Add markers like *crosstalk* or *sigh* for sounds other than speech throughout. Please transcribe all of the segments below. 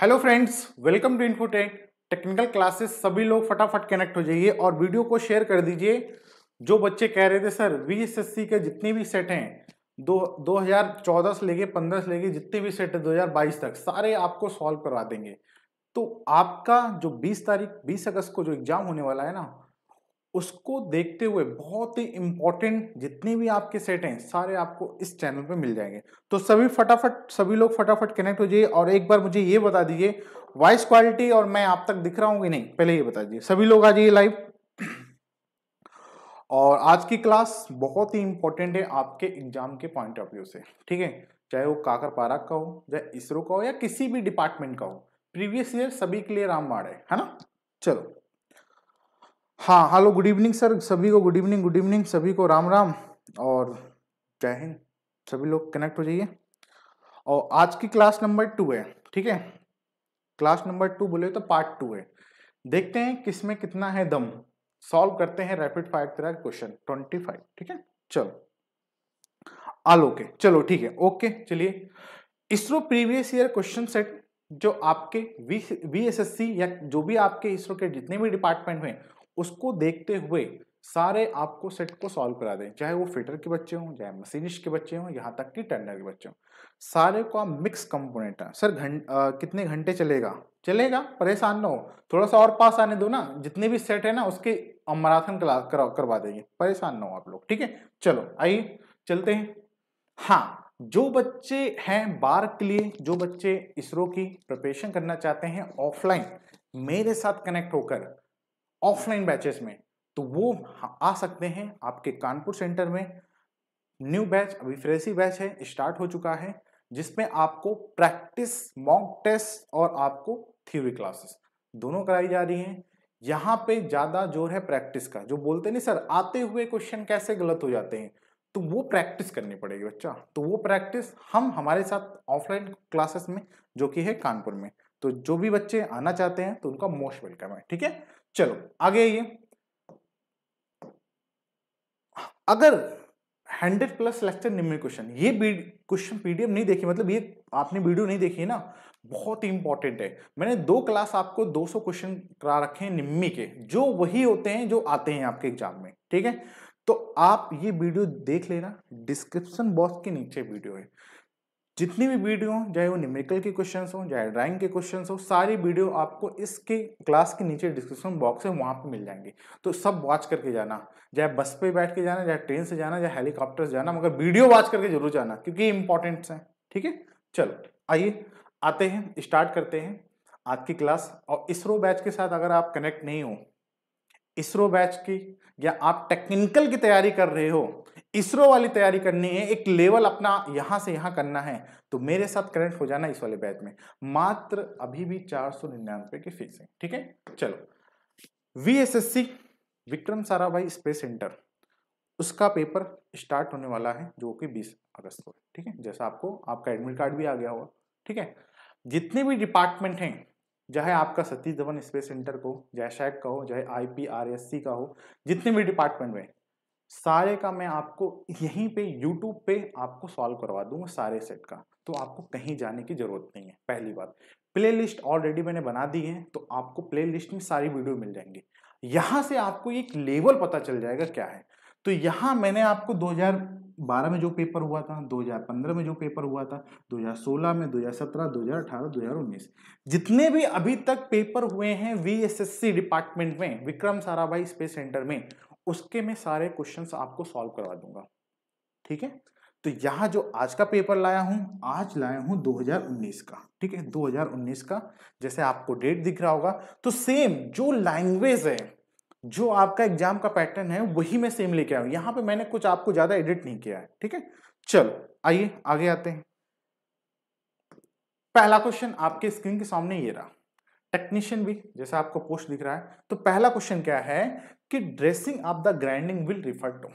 Hello friends welcome to Infotech technical classes सभी लोग फटाफट कनेक्ट हो जाइए और वीडियो को शेयर कर दीजिए जो बच्चे कह रहे थे सर वी के जितने भी सेट हैं दो दो हज़ार चौदह से लेके पंद्रह से लेके जितने भी सेट हैं दो हज़ार बाईस तक सारे आपको सॉल्व करवा देंगे तो आपका जो बीस तारीख बीस अगस्त को जो एग्ज़ाम होने वाला है ना उसको देखते हुए बहुत ही इंपॉर्टेंट जितने भी आपके सेट हैं सारे आपको इस चैनल पे मिल जाएंगे तो सभी फटाफट सभी लोग फटाफट कनेक्ट हो जाइए और एक बार मुझे ये बता दीजिए वॉइस क्वालिटी और मैं आप तक दिख रहा हूँ कि नहीं पहले ये बता दीजिए सभी लोग आ जाइए लाइव और आज की क्लास बहुत ही इंपॉर्टेंट है आपके एग्जाम के पॉइंट ऑफ व्यू से ठीक है चाहे वो काकर पारा का हो चाहे इसरो का हो या किसी भी डिपार्टमेंट का हो प्रीवियस ईयर सभी के लिए रामबाड़ है है ना चलो हाँ हेलो गुड इवनिंग सर सभी को गुड इवनिंग गुड इवनिंग सभी को राम राम और जय हिंद सभी लोग कनेक्ट हो जाइए और आज की क्लास नंबर टू है ठीक है क्लास नंबर टू बोले तो पार्ट टू है देखते हैं किस में कितना है दम सॉल्व करते हैं रैपिड फायर तरह क्वेश्चन ट्वेंटी फाइव ठीक है चलो आलोके चलो ठीक है ओके चलिए ISRO previous year question set जो आपके V V S S C या जो भी आपके इसरो के जितने भी डिपार्टमेंट हुए उसको देखते हुए सारे आपको सेट को सॉल्व करा दें चाहे वो फिटर के बच्चे हों चाहे मशीनिस्ट के बच्चे हों यहाँ तक कि टर्नर के बच्चे हों सारे को आप मिक्स कंपोनेंट है सर घंट कितने घंटे चलेगा चलेगा परेशान ना हो थोड़ा सा और पास आने दो ना जितने भी सेट है ना उसके मैराथन क्लास कर, करवा देंगे परेशान ना हो आप लोग ठीक है चलो आइए चलते हैं हाँ जो बच्चे हैं बार के लिए जो बच्चे इसरो की प्रिपरेशन करना चाहते हैं ऑफलाइन मेरे साथ कनेक्ट होकर ऑफलाइन बैचेस में तो वो आ सकते हैं आपके कानपुर सेंटर में न्यू बैच अभी फ्रेशी बैच है स्टार्ट हो चुका है जिसमें आपको प्रैक्टिस मॉक टेस्ट और आपको थ्योरी क्लासेस दोनों कराई जा रही हैं यहाँ पे ज़्यादा जोर है प्रैक्टिस का जो बोलते नहीं सर आते हुए क्वेश्चन कैसे गलत हो जाते हैं तो वो प्रैक्टिस करनी पड़ेगी बच्चा तो वो प्रैक्टिस हम हमारे साथ ऑफलाइन क्लासेस में जो कि है कानपुर में तो जो भी बच्चे आना चाहते हैं तो उनका मोस्ट वेलकम है ठीक है चलो आगे आइए अगर हंड्रेड प्लस लेक्चर निम्न क्वेश्चन ये क्वेश्चन पीडीएफ नहीं देखी मतलब ये आपने वीडियो नहीं देखी है ना बहुत इंपॉर्टेंट है मैंने दो क्लास आपको 200 क्वेश्चन करा रखे हैं निम्मी के जो वही होते हैं जो आते हैं आपके एग्जाम में ठीक है तो आप ये वीडियो देख लेना डिस्क्रिप्शन बॉक्स के नीचे वीडियो है जितनी भी वीडियो हो चाहे वो न्यूमेरिकल के क्वेश्चन हो चाहे ड्राइंग के क्वेश्चन हो सारी वीडियो आपको इसके क्लास के नीचे डिस्क्रिप्शन बॉक्स है वहाँ पे मिल जाएंगे तो सब वॉच करके जाना चाहे बस पे बैठ के जाना चाहे ट्रेन से जाना चाहे हेलीकॉप्टर से जाना मगर वीडियो वॉच करके जरूर जाना क्योंकि ये इंपॉर्टेंट्स हैं ठीक है चलो आइए आते हैं स्टार्ट करते हैं आज की क्लास और इसरो बैच के साथ अगर आप कनेक्ट नहीं हो इसरो बैच की या आप टेक्निकल की तैयारी कर रहे हो इसरो वाली तैयारी करनी है एक लेवल अपना यहां से यहां करना है तो मेरे साथ करेंट हो जाना इस वाले बैच में मात्र अभी भी चार सौ निन्यानवे की फीस है ठीक है चलो VSSC Vikram Sarabhai space centre उसका पेपर स्टार्ट होने वाला है जो कि बीस अगस्त को ठीक है जैसा आपको आपका एडमिट कार्ड भी आ गया होगा ठीक है जितने भी डिपार्टमेंट हैं चाहे आपका सतीश धवन स्पेस सेंटर को चाहे शैक का हो चाहे आई का हो जितने भी डिपार्टमेंट में सारे का मैं आपको यहीं पे यूट्यूब पे आपको सॉल्व करवा दूंगा सारे सेट का तो आपको कहीं जाने की ज़रूरत नहीं है पहली बात प्लेलिस्ट ऑलरेडी मैंने बना दी है तो आपको प्लेलिस्ट में सारी वीडियो मिल जाएंगी यहां से आपको एक लेवल पता चल जाएगा क्या है तो यहाँ मैंने आपको 2012 में जो पेपर हुआ था 2015 में जो पेपर हुआ था 2016 में 2017 2018 2019 जितने भी अभी तक पेपर हुए हैं वीएसएससी डिपार्टमेंट में विक्रम साराभाई स्पेस सेंटर में उसके मैं सारे क्वेश्चन आपको सॉल्व करवा दूंगा ठीक है तो यहाँ जो आज का पेपर लाया हूँ आज लाया हूँ 2019 का ठीक है 2019 का जैसे आपको डेट दिख रहा होगा तो सेम जो लैंग्वेज है जो आपका एग्जाम का पैटर्न है वही मैं सेम लेके आया हूँ यहाँ पे मैंने कुछ आपको ज़्यादा एडिट नहीं किया है ठीक है चलो आइए आगे आते हैं पहला क्वेश्चन आपके स्क्रीन के सामने ये रहा टेक्नीशियन भी जैसे आपको पोस्ट दिख रहा है तो पहला क्वेश्चन क्या है कि dressing of the grinding will refer to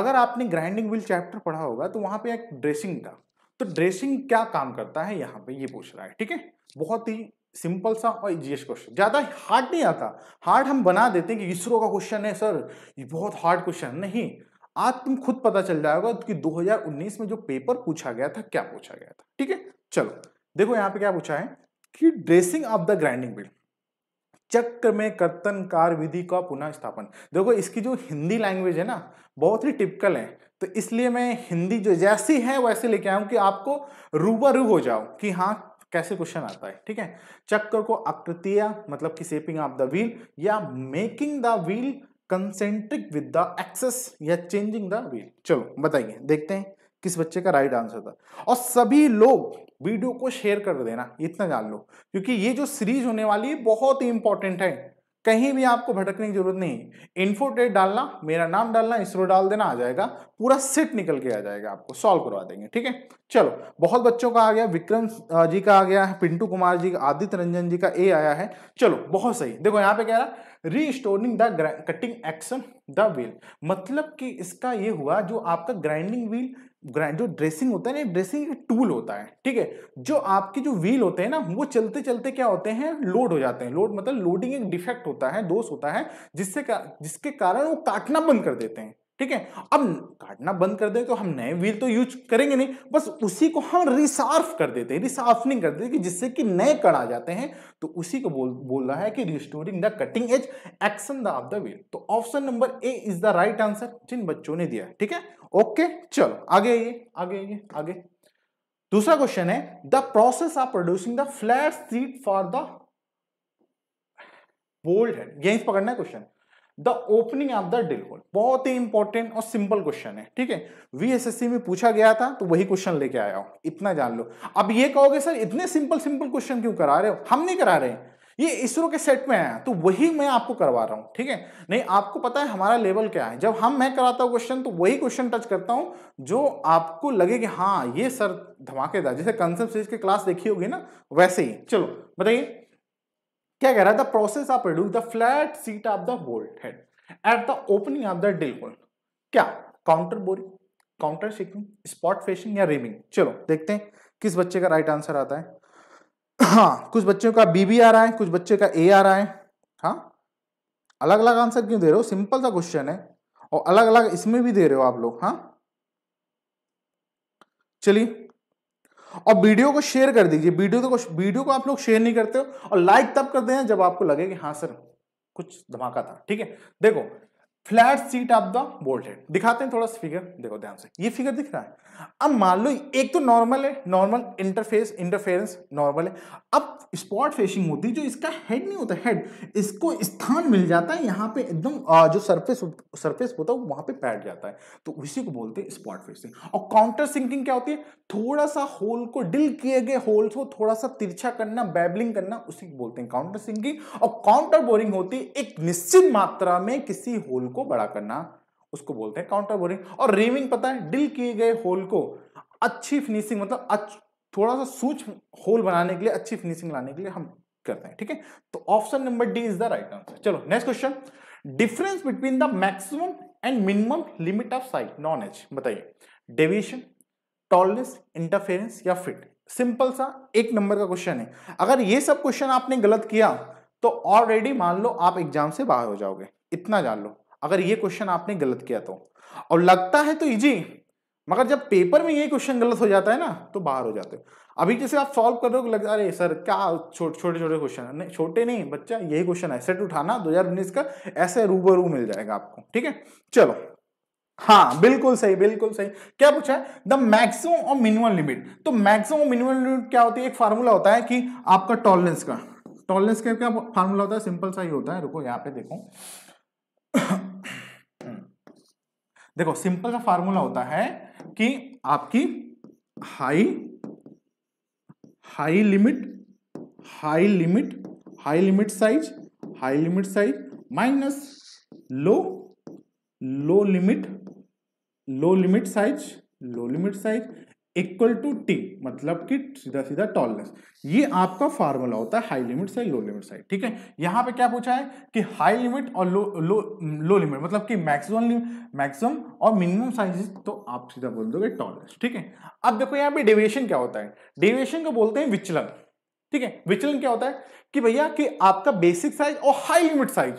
अगर आपने ग्राइंडिंग विल चैप्टर पढ़ा होगा तो वहां पे एक ड्रेसिंग था तो ड्रेसिंग क्या काम करता है यहाँ पे ये पूछ रहा है ठीक है बहुत ही सिंपल सा और इजीएस्ट क्वेश्चन ज़्यादा हार्ड नहीं आता हार्ड हम बना देते हैं कि इसरो का क्वेश्चन है सर ये बहुत हार्ड क्वेश्चन नहीं आज तुम खुद पता चल जाएगा कि 2019 में जो पेपर पूछा गया था क्या पूछा गया था ठीक है चलो देखो यहाँ पे क्या पूछा है कि ड्रेसिंग ऑफ द ग्राइंडिंग बिल्ड चक्र में कर्तन कार विधि का पुनः स्थापन देखो इसकी जो हिंदी लैंग्वेज है ना बहुत ही टिपिकल है तो इसलिए मैं हिंदी जो जैसी है वैसे लेके आया हूँ कि आपको रूबरू हो जाओ कि हाँ कैसे क्वेश्चन आता है ठीक है चक्र को आकृतिया मतलब कि शेपिंग ऑफ द व्हील या making the wheel concentric with the axis या चेंजिंग द व्हील चलो बताइए देखते हैं किस बच्चे का राइट आंसर था और सभी लोग वीडियो को शेयर कर देना इतना जान लो क्योंकि ये जो सीरीज होने वाली है बहुत ही इंपॉर्टेंट है कहीं भी आपको भटकने की जरूरत नहीं है इन्फोटेट डालना मेरा नाम डालना इसरो डाल देना आ जाएगा पूरा सेट निकल के आ जाएगा आपको सॉल्व करवा देंगे ठीक है चलो बहुत बच्चों का आ गया विक्रम जी का आ गया है पिंटू कुमार जी का आदित्य रंजन जी का ए आया है चलो बहुत सही देखो यहाँ पे कह रहा restoring the cutting action the wheel मतलब कि इसका ये हुआ जो आपका ग्राइंडिंग व्हील ग्राइंड जो ड्रेसिंग होता है ना ड्रेसिंग एक टूल होता है ठीक है जो आपके जो व्हील होते हैं ना वो चलते चलते क्या होते हैं लोड हो जाते हैं लोड मतलब लोडिंग एक डिफेक्ट होता है दोष होता है जिससे का, जिसके कारण वो काटना बंद कर देते हैं ठीक है अब काटना बंद कर दे तो हम नए व्हील तो यूज करेंगे नहीं बस उसी को हम रिसार्फ कर देते हैं रिसार्फनिंग कर देते हैं कि जिससे कि नए कण आ जाते हैं तो उसी को बोल बोल रहा है कि restoring the cutting edge action the of the wheel तो option number A is the right answer जिन बच्चों ने दिया ठीक है ओके चलो आगे आइए आगे आइए आगे दूसरा क्वेश्चन है the process of producing the flat seat for the bolt head यही पकड़ना है question the opening of the drill hole बहुत ही इंपॉर्टेंट और सिंपल क्वेश्चन है ठीक है वीएसएससी में पूछा गया था तो वही क्वेश्चन लेके आया हूं इतना जान लो अब ये कहोगे सर इतने सिंपल सिंपल क्वेश्चन क्यों करा रहे हो हम नहीं करा रहे हैं ये इसरो के सेट में आया तो वही मैं आपको करवा रहा हूं ठीक है नहीं आपको पता है हमारा लेवल क्या है जब हम मैं कराता हूं क्वेश्चन तो वही क्वेश्चन टच करता हूं जो आपको लगे कि हाँ ये सर धमाकेदार जैसे कंसेप्ट सीरीज की क्लास देखी होगी ना वैसे ही चलो बताइए क्या कह रहा the process of reduce the flat seat of the bolt head at the opening of the drill bolt क्या counter boring counter sinking spot facing या रेमिंग चलो देखते हैं किस बच्चे का राइट आंसर आता है हाँ कुछ बच्चों का बी बी आ रहा है कुछ बच्चे का ए आ रहा है हाँ अलग अलग आंसर क्यों दे रहे हो सिंपल सा क्वेश्चन है और अलग अलग इसमें भी दे रहे हो आप लोग हाँ चलिए और वीडियो को शेयर कर दीजिए वीडियो तो वीडियो को आप लोग शेयर नहीं करते हो और लाइक तब करते हैं जब आपको लगे कि हाँ सर कुछ धमाका था ठीक है देखो flat seat of the bolt head दिखाते हैं थोड़ा सा फिगर देखो ध्यान से ये फिगर दिख रहा है अब मान लो एक तो नॉर्मल है नॉर्मल इंटरफेस इंटरफेरेंस नॉर्मल है अब स्पॉट फेसिंग होती है जो इसका हेड नहीं होता हेड इसको स्थान मिल जाता है यहाँ पे एकदम जो सरफेस सरफेस होता है वहां पे बैठ जाता है तो उसी को बोलते हैं स्पॉट फेसिंग और काउंटर सिंकिंग क्या होती है थोड़ा सा होल को डिल किए गए होल को थोड़ा सा तिरछा करना बैबलिंग करना उसी को बोलते हैं काउंटर सिंकिंग और काउंटर बोरिंग होती है एक निश्चित मात्रा में किसी होल को बड़ा करना उसको बोलते हैं काउंटर बोरिंग और रेविंग पता है ड्रिल किए गए होल को अच्छी फिनिशिंग मतलब अच्छ, थोड़ा सा सूक्ष्म होल बनाने के लिए अच्छी फिनिशिंग लाने के लिए हम करते हैं ठीक है तो option number D is the right answer चलो next question difference between the maximum and minimum limit of size known as बताइए डेविएशन टॉलनेस इंटरफेरेंस या फिट सिंपल सा एक नंबर का क्वेश्चन है अगर ये सब क्वेश्चन आपने गलत किया तो ऑलरेडी मान लो आप एग्जाम से बाहर हो जाओगे इतना जान लो अगर ये क्वेश्चन आपने गलत किया तो और लगता है तो इजी मगर जब पेपर में ये क्वेश्चन गलत हो जाता है ना तो बाहर हो जाते हो अभी जैसे आप सॉल्व कर रहे हो लग अरे सर क्या छोटे छोटे छोटे क्वेश्चन नहीं छोटे नहीं बच्चा यही क्वेश्चन है सेट उठाना दो का ऐसे रूबरू मिल जाएगा आपको ठीक है चलो हाँ बिल्कुल सही बिल्कुल सही क्या पूछा है द मैक्सिमम और मिनिमम लिमिट तो मैक्सिमम और मिनिमम लिमिट क्या होती है एक फार्मूला होता है कि आपका टॉलरेंस का टॉलरेंस का क्या फार्मूला होता है सिंपल सा ही होता है रुको यहाँ पे देखो देखो सिंपल सा फार्मूला होता है कि आपकी high high limit high limit high limit size high limit size minus low low limit low limit size low limit size equal to T मतलब कि सीधा सीधा टॉलनेस ये आपका फार्मूला होता है हाई लिमिट या लो लिमिट साइड ठीक है यहां पे क्या पूछा है कि हाई लिमिट और लो लो लो लिमिट मतलब कि मैक्सिमम मैक्सिमम और मिनिमम साइज तो आप सीधा बोल दोगे टॉलनेस ठीक है अब देखो यहाँ पे डेविएशन क्या होता है डेविएशन को बोलते हैं विचलन ठीक है विचलन क्या होता है कि भैया कि आपका बेसिक साइज और हाई लिमिट साइज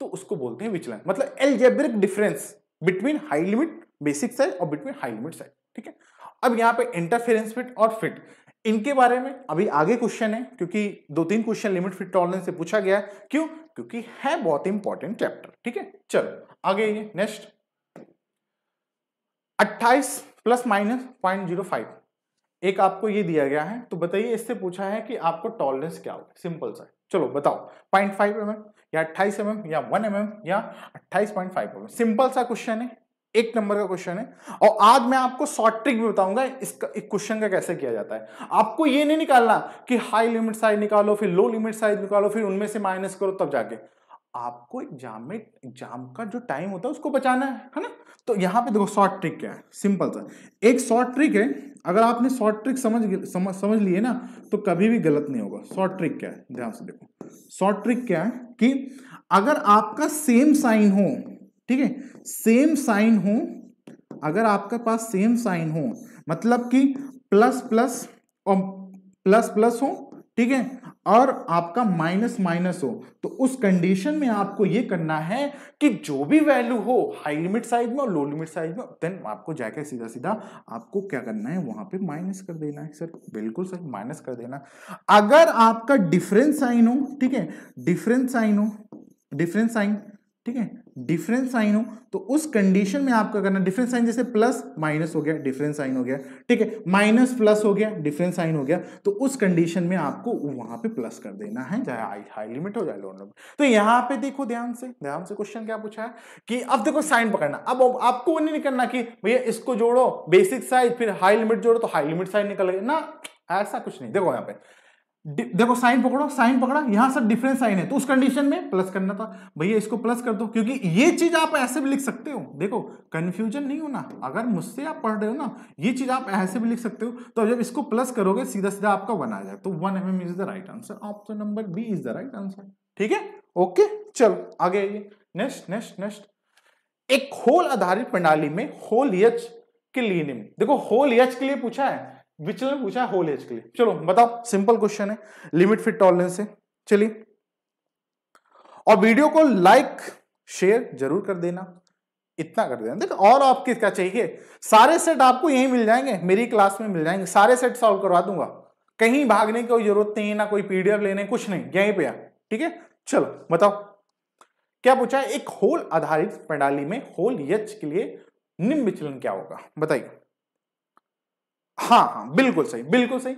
तो उसको बोलते हैं विचलन मतलब algebraic difference between high limit basic size और बिटवीन हाई लिमिट साइज ठीक है अब यहाँ पे इंटरफेरेंस फिट और फिट इनके बारे में अभी आगे क्वेश्चन है क्योंकि दो तीन क्वेश्चन लिमिट फिट टॉलरेंस से पूछा गया है क्यों क्योंकि है बहुत इंपॉर्टेंट चैप्टर ठीक है चलो आगे next 28 plus minus point zero five एक आपको ये दिया गया है तो बताइए इससे पूछा है कि आपको टॉलरेंस क्या होगा सिंपल सा चलो बताओ पॉइंट फाइव एम या अट्ठाइस एम या वन एम या अट्ठाइस पॉइंट फाइव एम सिंपल सा क्वेश्चन है एक नंबर का क्वेश्चन है और आज मैं आपको शॉर्ट ट्रिक भी बताऊंगा इसका एक क्वेश्चन का कैसे किया जाता है आपको ये नहीं निकालना कि हाई लिमिट साइज निकालो फिर लो लिमिट साइज निकालो फिर उनमें से माइनस करो तब जाके आपको एग्जाम में एग्जाम का जो टाइम होता है उसको बचाना है है ना तो यहाँ पे देखो शॉर्ट ट्रिक क्या है सिंपल सा एक शॉर्ट ट्रिक है अगर आपने शॉर्ट ट्रिक समझ समझ समझ लिए ना तो कभी भी गलत नहीं होगा शॉर्ट ट्रिक क्या है ध्यान से देखो शॉर्ट ट्रिक क्या है कि अगर आपका सेम साइन हो ठीक है सेम साइन हो अगर आपके पास सेम साइन हो मतलब कि प्लस प्लस और प्लस प्लस हो ठीक है और आपका माइनस माइनस हो तो उस कंडीशन में आपको यह करना है कि जो भी वैल्यू हो हाई लिमिट साइज में और लो लिमिट साइज में देन आपको जाकर सीधा सीधा आपको क्या करना है वहां पे माइनस कर देना है सर बिल्कुल सर माइनस कर देना अगर आपका डिफरेंस साइन हो ठीक है डिफरेंस साइन हो डिफरेंस साइन ठीक है डिफरेंस साइन हो तो उस कंडीशन में आपका करना डिफरेंस साइन जैसे प्लस माइनस हो गया डिफरेंस साइन हो गया ठीक है माइनस प्लस हो गया डिफरेंस साइन हो गया तो उस कंडीशन में आपको वहां पे प्लस कर देना है चाहे हाई हाई लिमिट हो जाए लो लिमिट तो यहाँ पे देखो ध्यान से ध्यान से क्वेश्चन क्या पूछा है कि अब देखो साइन पकड़ना अब आपको नहीं करना कि भैया इसको जोड़ो बेसिक साइज फिर हाई लिमिट जोड़ो तो हाई लिमिट साइज निकल गए ना ऐसा कुछ नहीं देखो यहाँ पे देखो साइन पकड़ो साइन पकड़ा यहां सर डिफरेंस साइन है तो उस कंडीशन में प्लस करना था भैया इसको प्लस कर दो क्योंकि ये चीज आप ऐसे भी लिख सकते हो देखो कंफ्यूजन नहीं होना अगर मुझसे आप पढ़ रहे हो ना ये चीज आप ऐसे भी लिख सकते हो तो जब इसको प्लस करोगे सीधा सीधा आपका वन आ जाए तो one M is the right answer option number B is the right answer ठीक है ओके चलो आगे आइए नेक्स्ट नेक्स्ट नेक्स्ट एक होल आधारित प्रणाली में होल यच के लिए देखो होल यच के लिए पूछा है विचल में पूछा होल एज के लिए चलो बताओ सिंपल क्वेश्चन है लिमिट फिट टॉलरेंस से चलिए और वीडियो को लाइक शेयर जरूर कर देना इतना कर देना देखो और आप किसका चाहिए सारे सेट आपको यहीं मिल जाएंगे मेरी क्लास में मिल जाएंगे सारे सेट सॉल्व करवा दूंगा कहीं भागने की कोई जरूरत नहीं है ना कोई पीडीएफ लेने कुछ नहीं यहीं पे आ ठीक है चलो बताओ क्या पूछा है एक होल आधारित प्रणाली में होल यच के लिए निम्न विचलन क्या होगा बताइए हाँ हाँ बिल्कुल सही बिल्कुल सही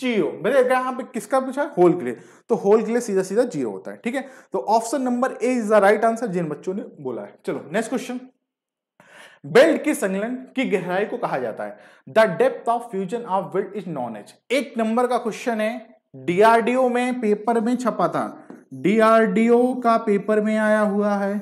जीरो मैंने यहाँ पे किसका पूछा होल ग्ले तो होल के सीधा सीधा जीरो होता है ठीक है तो option number A is the right answer जिन बच्चों ने बोला है चलो नेक्स्ट क्वेश्चन बेल्ट की संगलन की गहराई को कहा जाता है the depth of fusion of weld is known as एक नंबर का क्वेश्चन है डीआरडीओ में पेपर में छपा था डीआरडीओ का पेपर में आया हुआ है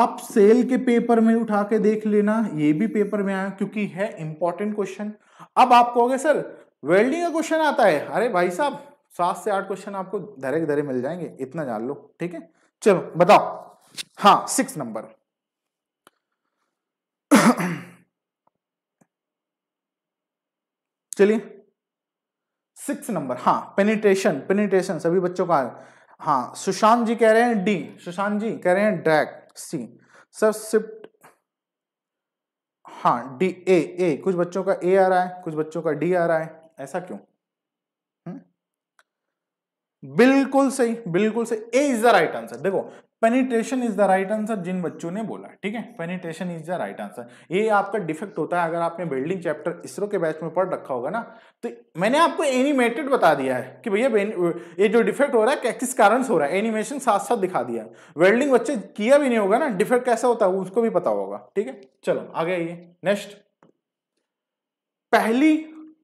आप सेल के पेपर में उठा के देख लेना ये भी पेपर में आया क्योंकि है इंपॉर्टेंट क्वेश्चन अब आप कहोगे सर वेल्डिंग का क्वेश्चन आता है अरे भाई साहब सात से आठ क्वेश्चन आपको धरे धरे मिल जाएंगे इतना जान लो ठीक है चलो बताओ हाँ सिक्स नंबर *clears throat* चलिए सिक्स नंबर हाँ पेनिट्रेशन पेनिट्रेशन सभी बच्चों का हाँ सुशांत जी कह रहे हैं डी सुशांत जी कह रहे हैं ड्रैग सी सर शिफ्ट हाँ डी ए ए कुछ बच्चों का ए आ रहा है कुछ बच्चों का डी आ रहा है ऐसा क्यों हुँ? हम्म? बिल्कुल सही बिल्कुल सही A is the right answer देखो penetration is the right answer जिन बच्चों ने बोला ठीक है penetration is the right answer ये आपका डिफेक्ट होता है अगर आपने बिल्डिंग चैप्टर इसरो के बैच में पढ़ रखा होगा ना तो मैंने आपको एनिमेटेड बता दिया है कि भैया ये जो डिफेक्ट हो रहा है किस कारण से हो रहा है एनिमेशन साथ साथ दिखा दिया है वेल्डिंग बच्चे किया भी नहीं होगा ना डिफेक्ट कैसा होता है उसको भी पता होगा ठीक है चलो आगे आइए नेक्स्ट पहली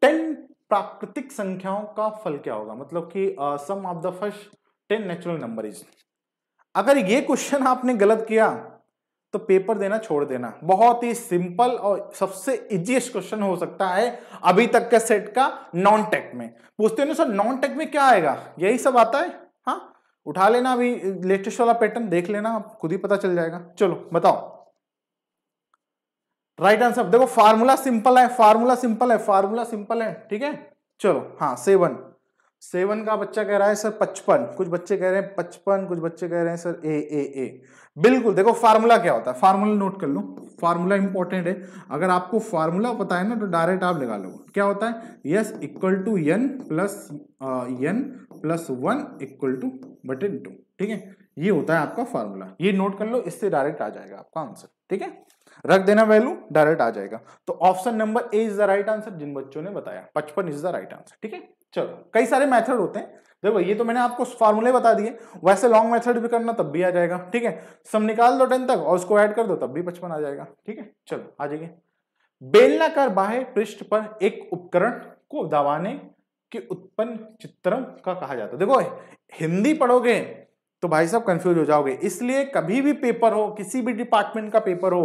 टेन प्राकृतिक संख्याओं का फल क्या होगा मतलब कि sum of the first ten natural number is अगर ये क्वेश्चन आपने गलत किया तो पेपर देना छोड़ देना बहुत ही सिंपल और सबसे इजीएस्ट क्वेश्चन हो सकता है अभी तक के सेट का नॉन टेक में पूछते हो ना सर नॉन टेक में क्या आएगा यही सब आता है हाँ उठा लेना अभी लेटेस्ट वाला पैटर्न देख लेना आप खुद ही पता चल जाएगा चलो बताओ राइट आंसर देखो फार्मूला सिंपल है फार्मूला सिंपल है फार्मूला सिंपल है ठीक है चलो हाँ सेवन सेवन का बच्चा कह रहा है सर पचपन कुछ बच्चे कह रहे हैं पचपन कुछ बच्चे कह रहे हैं सर ए ए ए बिल्कुल देखो फार्मूला क्या होता है फार्मूला नोट कर लो फार्मूला इंपॉर्टेंट है अगर आपको फार्मूला पता है ना तो डायरेक्ट आप लगा लो क्या होता है S equal to n plus n plus one equal to button two ठीक है ये होता है आपका फार्मूला ये नोट कर लो इससे डायरेक्ट आ जाएगा आपका आंसर ठीक है रख देना वैल्यू डायरेक्ट आ जाएगा तो option number A is the right answer जिन बच्चों ने बताया पचपन इज द राइट आंसर ठीक है चलो कई सारे मेथड होते हैं देखो ये तो मैंने आपको फॉर्मूले बता दिए वैसे लॉन्ग मेथड भी करना तब भी आ जाएगा ठीक है सम निकाल दो टेन तक और उसको ऐड कर दो तब भी पचपन आ जाएगा ठीक है चलो आ जाइए बेलनाकार बाह्य पृष्ठ पर एक उपकरण को दबाने के उत्पन्न चित्रम का कहा जाता है देखो हिंदी पढ़ोगे तो भाई साहब कंफ्यूज हो जाओगे इसलिए कभी भी पेपर हो किसी भी डिपार्टमेंट का पेपर हो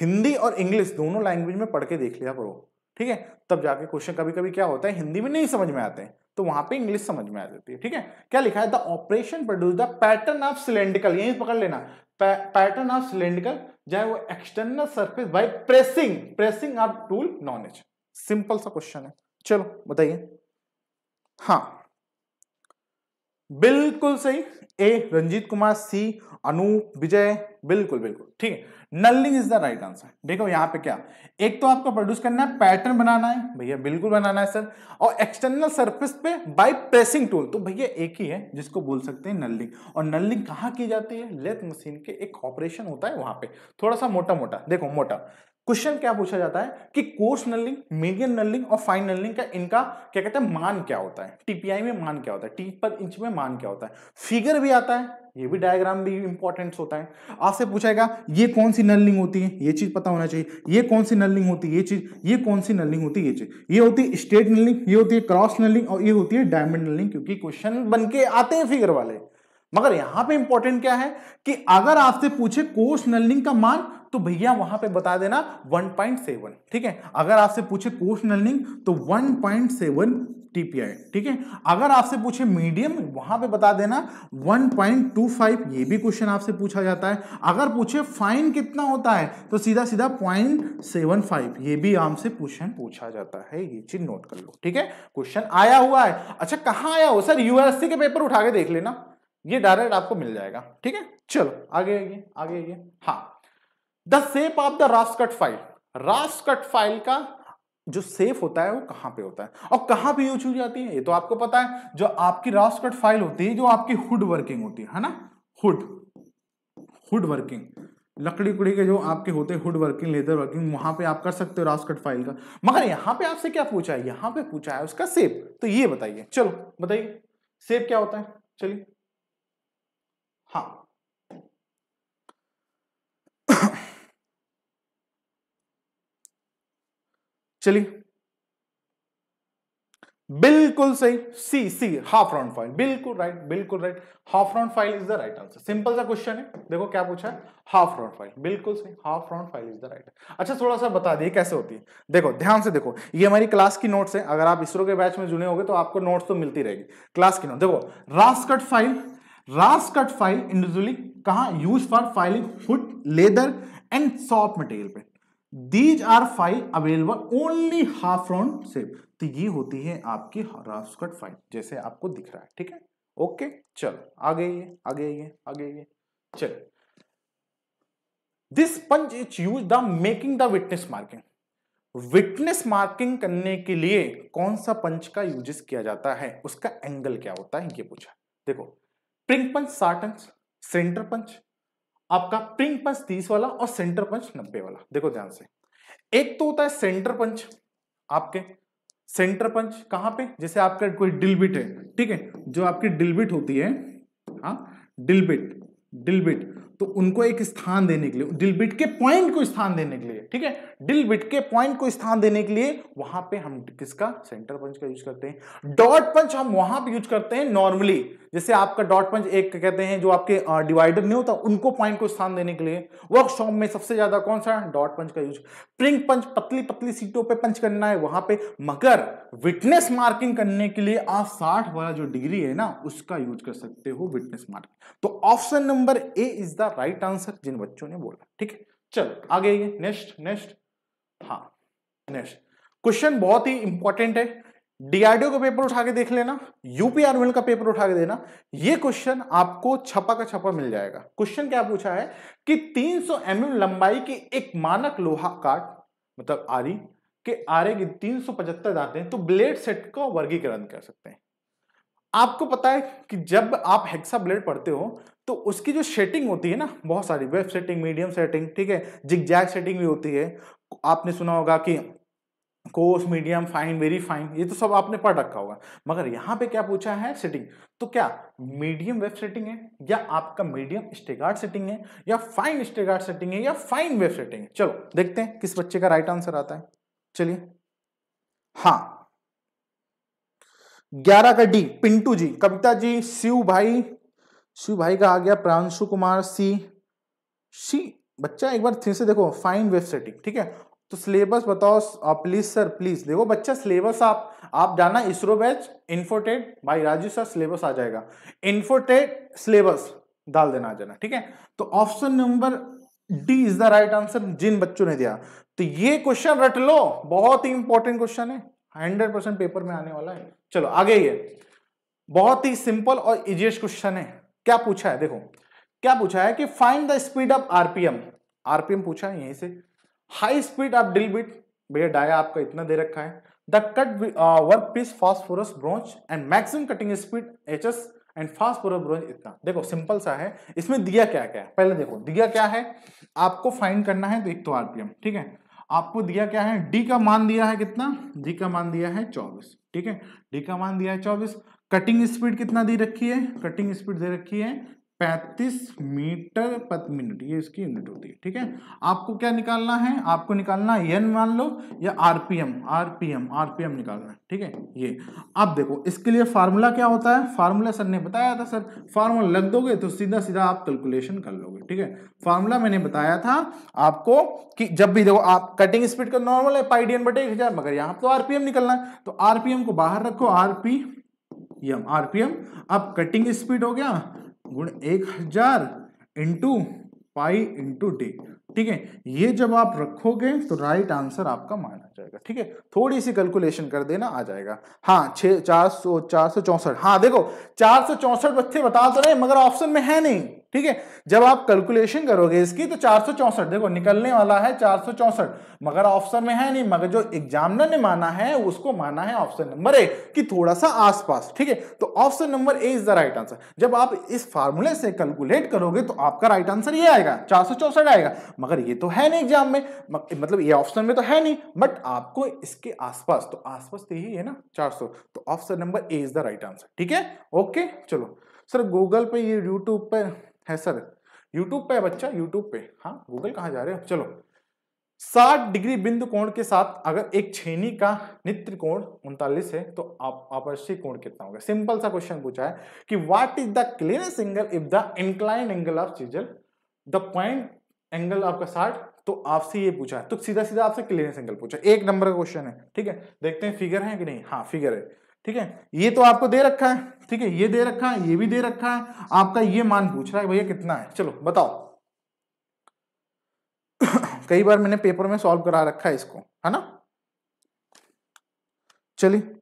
हिंदी और इंग्लिश दोनों लैंग्वेज में पढ़ के देख लिया करो ठीक है तब जाके क्वेश्चन कभी कभी क्या होता है हिंदी में नहीं समझ में आते हैं तो वहां पे इंग्लिश समझ में आ जाती है ठीक है क्या लिखा है the operation produce the pattern of cylindrical यही पकड़ लेना पैटर्न ऑफ सिलेंड्रिकल चाहे वो external surface by pressing pressing of tool knowledge simple सा क्वेश्चन है चलो बताइए हाँ बिल्कुल सही ए रंजीत कुमार सी अनूप विजय बिल्कुल बिल्कुल ठीक है knurling is the right answer देखो यहां पे क्या एक तो आपको प्रोड्यूस करना है पैटर्न बनाना है भैया बिल्कुल बनाना है सर और एक्सटर्नल सरफेस पे बाय प्रेसिंग टूल तो भैया एक ही है जिसको बोल सकते हैं नल्लिंग और नल्लिंग कहां की जाती है लेथ मशीन के एक ऑपरेशन होता है वहां पे थोड़ा सा मोटा मोटा देखो मोटा क्वेश्चन क्या पूछा जाता है कि कोर्स नल्लिंग मीडियम नल्लिंग और फाइन नल्लिंग का इनका क्या कहते हैं मान क्या होता है टीपीआई में मान क्या होता है टी पर इंच में मान क्या होता है फिगर भी आता है ये भी डायग्राम भी इंपॉर्टेंट होता है आपसे पूछेगा ये कौन सी नलिंग होती है ये चीज पता होना चाहिए ये कौन सी नलिंग होती है ये चीज ये कौन सी नलिंग होती है ये चीज ये होती है स्ट्रेट नलिंग ये होती है क्रॉस नलिंग और ये होती है डायमंड नलिंग क्योंकि क्वेश्चन बन के आते हैं फिगर वाले मगर यहां पे इंपॉर्टेंट क्या है कि अगर आपसे पूछे कोर्स नलिंग का मान तो भैया वहां पे बता देना 1.7 ठीक है अगर आपसे पूछे कोर्स लर्निंग तो 1.7 टीपीआई ठीक है अगर आपसे पूछे मीडियम वहां पे बता देना 1.25 ये भी क्वेश्चन आपसे पूछा जाता है अगर पूछे फाइन कितना होता है तो सीधा सीधा 0.75 ये भी आपसे क्वेश्चन पूछा जाता है ये चीज नोट कर लो ठीक है क्वेश्चन आया हुआ है अच्छा कहाँ आया हो सर यूएससी के पेपर उठा के देख लेना ये डायरेक्ट आपको मिल जाएगा ठीक है चलो आगे आइए आगे आइए हाँ the shape of the rasp cut file rasp cut file का जो सेफ होता है वो कहां पे होता है और कहां पे यूज हो जाती है ये तो आपको पता है जो आपकी रास्कट फाइल होती है जो आपकी हुड वर्किंग होती है ना हुड हुड वर्किंग लकड़ी उकड़ी के जो आपके होते हैं हुड वर्किंग लेदर वर्किंग वहां पे आप कर सकते हो रास्कट फाइल का मगर यहां पे आपसे क्या पूछा है यहां पे पूछा है उसका सेप तो ये बताइए चलो बताइए सेप क्या होता है चलिए हाँ चलिए बिल्कुल सही C C half round file बिल्कुल राइट बिल्कुल right half round file is the right answer simple सा क्वेश्चन है देखो क्या पूछा है हाफ राउंड फाइल बिल्कुल सही half round file is the right अच्छा थोड़ा सा बता दिए कैसे होती है देखो ध्यान से देखो ये हमारी क्लास की नोट्स है अगर आप इसरो के बैच में जुड़े होंगे तो आपको नोट्स तो मिलती रहेगी क्लास की नोट देखो rasp cut file rasp cut file individually कहा use for filing foot leather and soft material पे these are file available only half round shape तो ये होती है आपकी हाफ स्कट फाइल जैसे आपको दिख रहा है ठीक है ओके चलो आगे ये आगे ये आगे ये चलो this punch is use the making the witness marking witness marking करने के लिए कौन सा पंच का यूजेस किया जाता है उसका एंगल क्या होता है ये पूछा देखो प्रिंक पंच सार्टन सेंटर पंच आपका प्रिंग पंच तीस वाला और सेंटर पंच नब्बे वाला देखो ध्यान से एक तो होता है सेंटर पंच आपके सेंटर पंच कहां पे जैसे आपका कोई डिलबिट है ठीक है जो आपकी डिलबिट होती है हाँ डिलबिट डिलबिट तो उनको एक स्थान देने के लिए डिलबिट के पॉइंट को स्थान देने के लिए ठीक है डिलबिट के पॉइंट को स्थान देने के लिए वहां पे हम किसका सेंटर पंच का यूज करते हैं डॉट पंच हम वहां पे यूज करते हैं नॉर्मली जैसे आपका डॉट पंच एक कहते हैं जो आपके डिवाइडर नहीं होता उनको पॉइंट को स्थान देने के लिए वर्कशॉप में सबसे ज्यादा कौन सा डॉट पंच का यूज प्रिंट पंच पतली पतली सीटों पे पंच करना है वहां पे मगर विटनेस मार्किंग करने के लिए आप साठ वाला जो डिग्री है ना उसका यूज कर सकते हो विटनेस मार्किंग तो option number A is the right answer जिन बच्चों ने बोला ठीक है चलो आगे नेक्स्ट नेक्स्ट हाँ नेक्स्ट क्वेश्चन बहुत ही इंपॉर्टेंट है डीआरडीओ का पेपर उठा के देख लेना यूपीआर का पेपर उठा के देना ये क्वेश्चन आपको छपा का छपा मिल जाएगा क्वेश्चन क्या पूछा है कि 300 सौ mm लंबाई की एक मानक लोहा काट मतलब आरी के आरे की तीन सौ पचहत्तर दांतें तो ब्लेड सेट को वर्गीकरण कर सकते हैं आपको पता है कि जब आप हेक्सा ब्लेड पढ़ते हो तो उसकी जो सेटिंग होती है ना बहुत सारी वेब सेटिंग मीडियम सेटिंग ठीक है जिग जैक सेटिंग भी होती है आपने सुना होगा कि coarse medium fine very fine ये तो सब आपने पढ़ रखा होगा मगर यहाँ पे क्या पूछा है सेटिंग तो क्या मीडियम वेब सेटिंग है या आपका मीडियम स्टेगार्ड सेटिंग है या फाइन स्टेगार्ड सेटिंग है या फाइन वेब सेटिंग है चलो देखते हैं किस बच्चे का राइट आंसर आता है चलिए हाँ ग्यारह का डी पिंटू जी कविता जी शिव भाई शिव भाई का आ गया प्रांशु कुमार सी सी बच्चा एक बार फिर से देखो फाइन वेब सेटिंग ठीक है तो सिलेबस बताओ आप प्लीज सर प्लीज देखो बच्चा सिलेबस आप आप जाना इसरो बैच इन्फोटेड भाई राजू सर सिलेबस आ जाएगा इन्फोटेड सिलेबस डाल देना आ जाना ठीक है तो option number D is the right answer जिन बच्चों ने दिया तो ये क्वेश्चन रट लो बहुत ही इंपॉर्टेंट क्वेश्चन है हंड्रेड परसेंट पेपर में आने वाला है चलो आगे ये बहुत ही सिंपल और इजिएस्ट क्वेश्चन है क्या पूछा है देखो क्या पूछा है कि find the speed of RPM RPM पूछा है यहीं से हाई स्पीड आप ड्रिल बिट भैया डाया आपका इतना दे रखा है the cut work piece phosphorus bronze and maximum cutting speed H S and phosphorus bronze इतना देखो सिंपल सा है इसमें दिया क्या क्या है पहले देखो दिया क्या है आपको फाइन करना है तो एक तो आरपीएम ठीक है आपको दिया क्या है डी का मान दिया है कितना डी का मान दिया है चौबीस ठीक है डी का मान दिया है चौबीस कटिंग स्पीड कितना दी रखी है कटिंग स्पीड दे रखी है पैंतीस मीटर प्रति मिनट ये इसकी यूनिट होती है ठीक है आपको क्या निकालना है आपको निकालना एन मान लो या आरपीएम आरपीएम आरपीएम निकालना है ठीक है ये अब देखो इसके लिए फार्मूला क्या होता है फार्मूला सर ने बताया था सर फार्मूला लग दोगे तो सीधा सीधा आप कैलकुलेशन कर लोगे ठीक है फार्मूला मैंने बताया था आपको कि जब भी देखो आप कटिंग स्पीड का नॉर्मल है पाइडियन बटे एक हजार मगर यहाँ तो आरपीएम निकलना है तो आरपीएम को बाहर रखो आरपीएम आरपीएम अब कटिंग स्पीड हो गया गुण एक हजार इंटू पाई इंटू डी ठीक है ये जब आप रखोगे तो राइट आंसर आपका माइनस जाएगा ठीक है थोड़ी सी कैलकुलेशन कर देना आ जाएगा हाँ छ चार सौ चार सौ चौंसठ हाँ देखो चार सौ चौंसठ बच्चे बता तो रहे मगर ऑप्शन में है नहीं ठीक है जब आप कैलकुलेशन करोगे इसकी तो चार सौ चौंसठ देखो निकलने वाला है चार सौ चौंसठ मगर ऑप्शन में है नहीं मगर जो एग्जामिनर ने माना है उसको माना है ऑप्शन नंबर ए कि थोड़ा सा आसपास ठीक है तो option number A is the right answer जब आप इस फार्मूले से कैलकुलेट करोगे तो आपका राइट आंसर ये आएगा चार आएगा मगर ये तो है नहीं एग्जाम में मतलब ये ऑप्शन में तो है नहीं बट आपको इसके आसपास तो आसपास तो यही है ना 400 तो option number A is the right answer ठीक है ओके चलो सर गूगल पे ये यूट्यूब पे है सर यूट्यूब पे है बच्चा यूट्यूब पे हाँ गूगल कहाँ जा रहे हो चलो 60 डिग्री बिंदु कोण के साथ अगर एक छेनी का नित्र कोण उनतालीस है तो आप आपसी कोण कितना होगा सिंपल सा क्वेश्चन पूछा है कि what is the clearance angle if the incline angle of chisel the point angle आपका साठ तो आपसे ये पूछा है तो सीधा सीधा आपसे क्लियरेंस एंगल पूछा एक नंबर का क्वेश्चन है ठीक है देखते हैं फिगर है कि नहीं हाँ फिगर है ठीक है ये तो आपको दे रखा है ठीक है ये दे रखा है ये भी दे रखा है आपका ये मान पूछ रहा है भैया कितना है चलो बताओ *coughs* कई बार मैंने पेपर में सॉल्व करा रखा है इसको है ना चलिए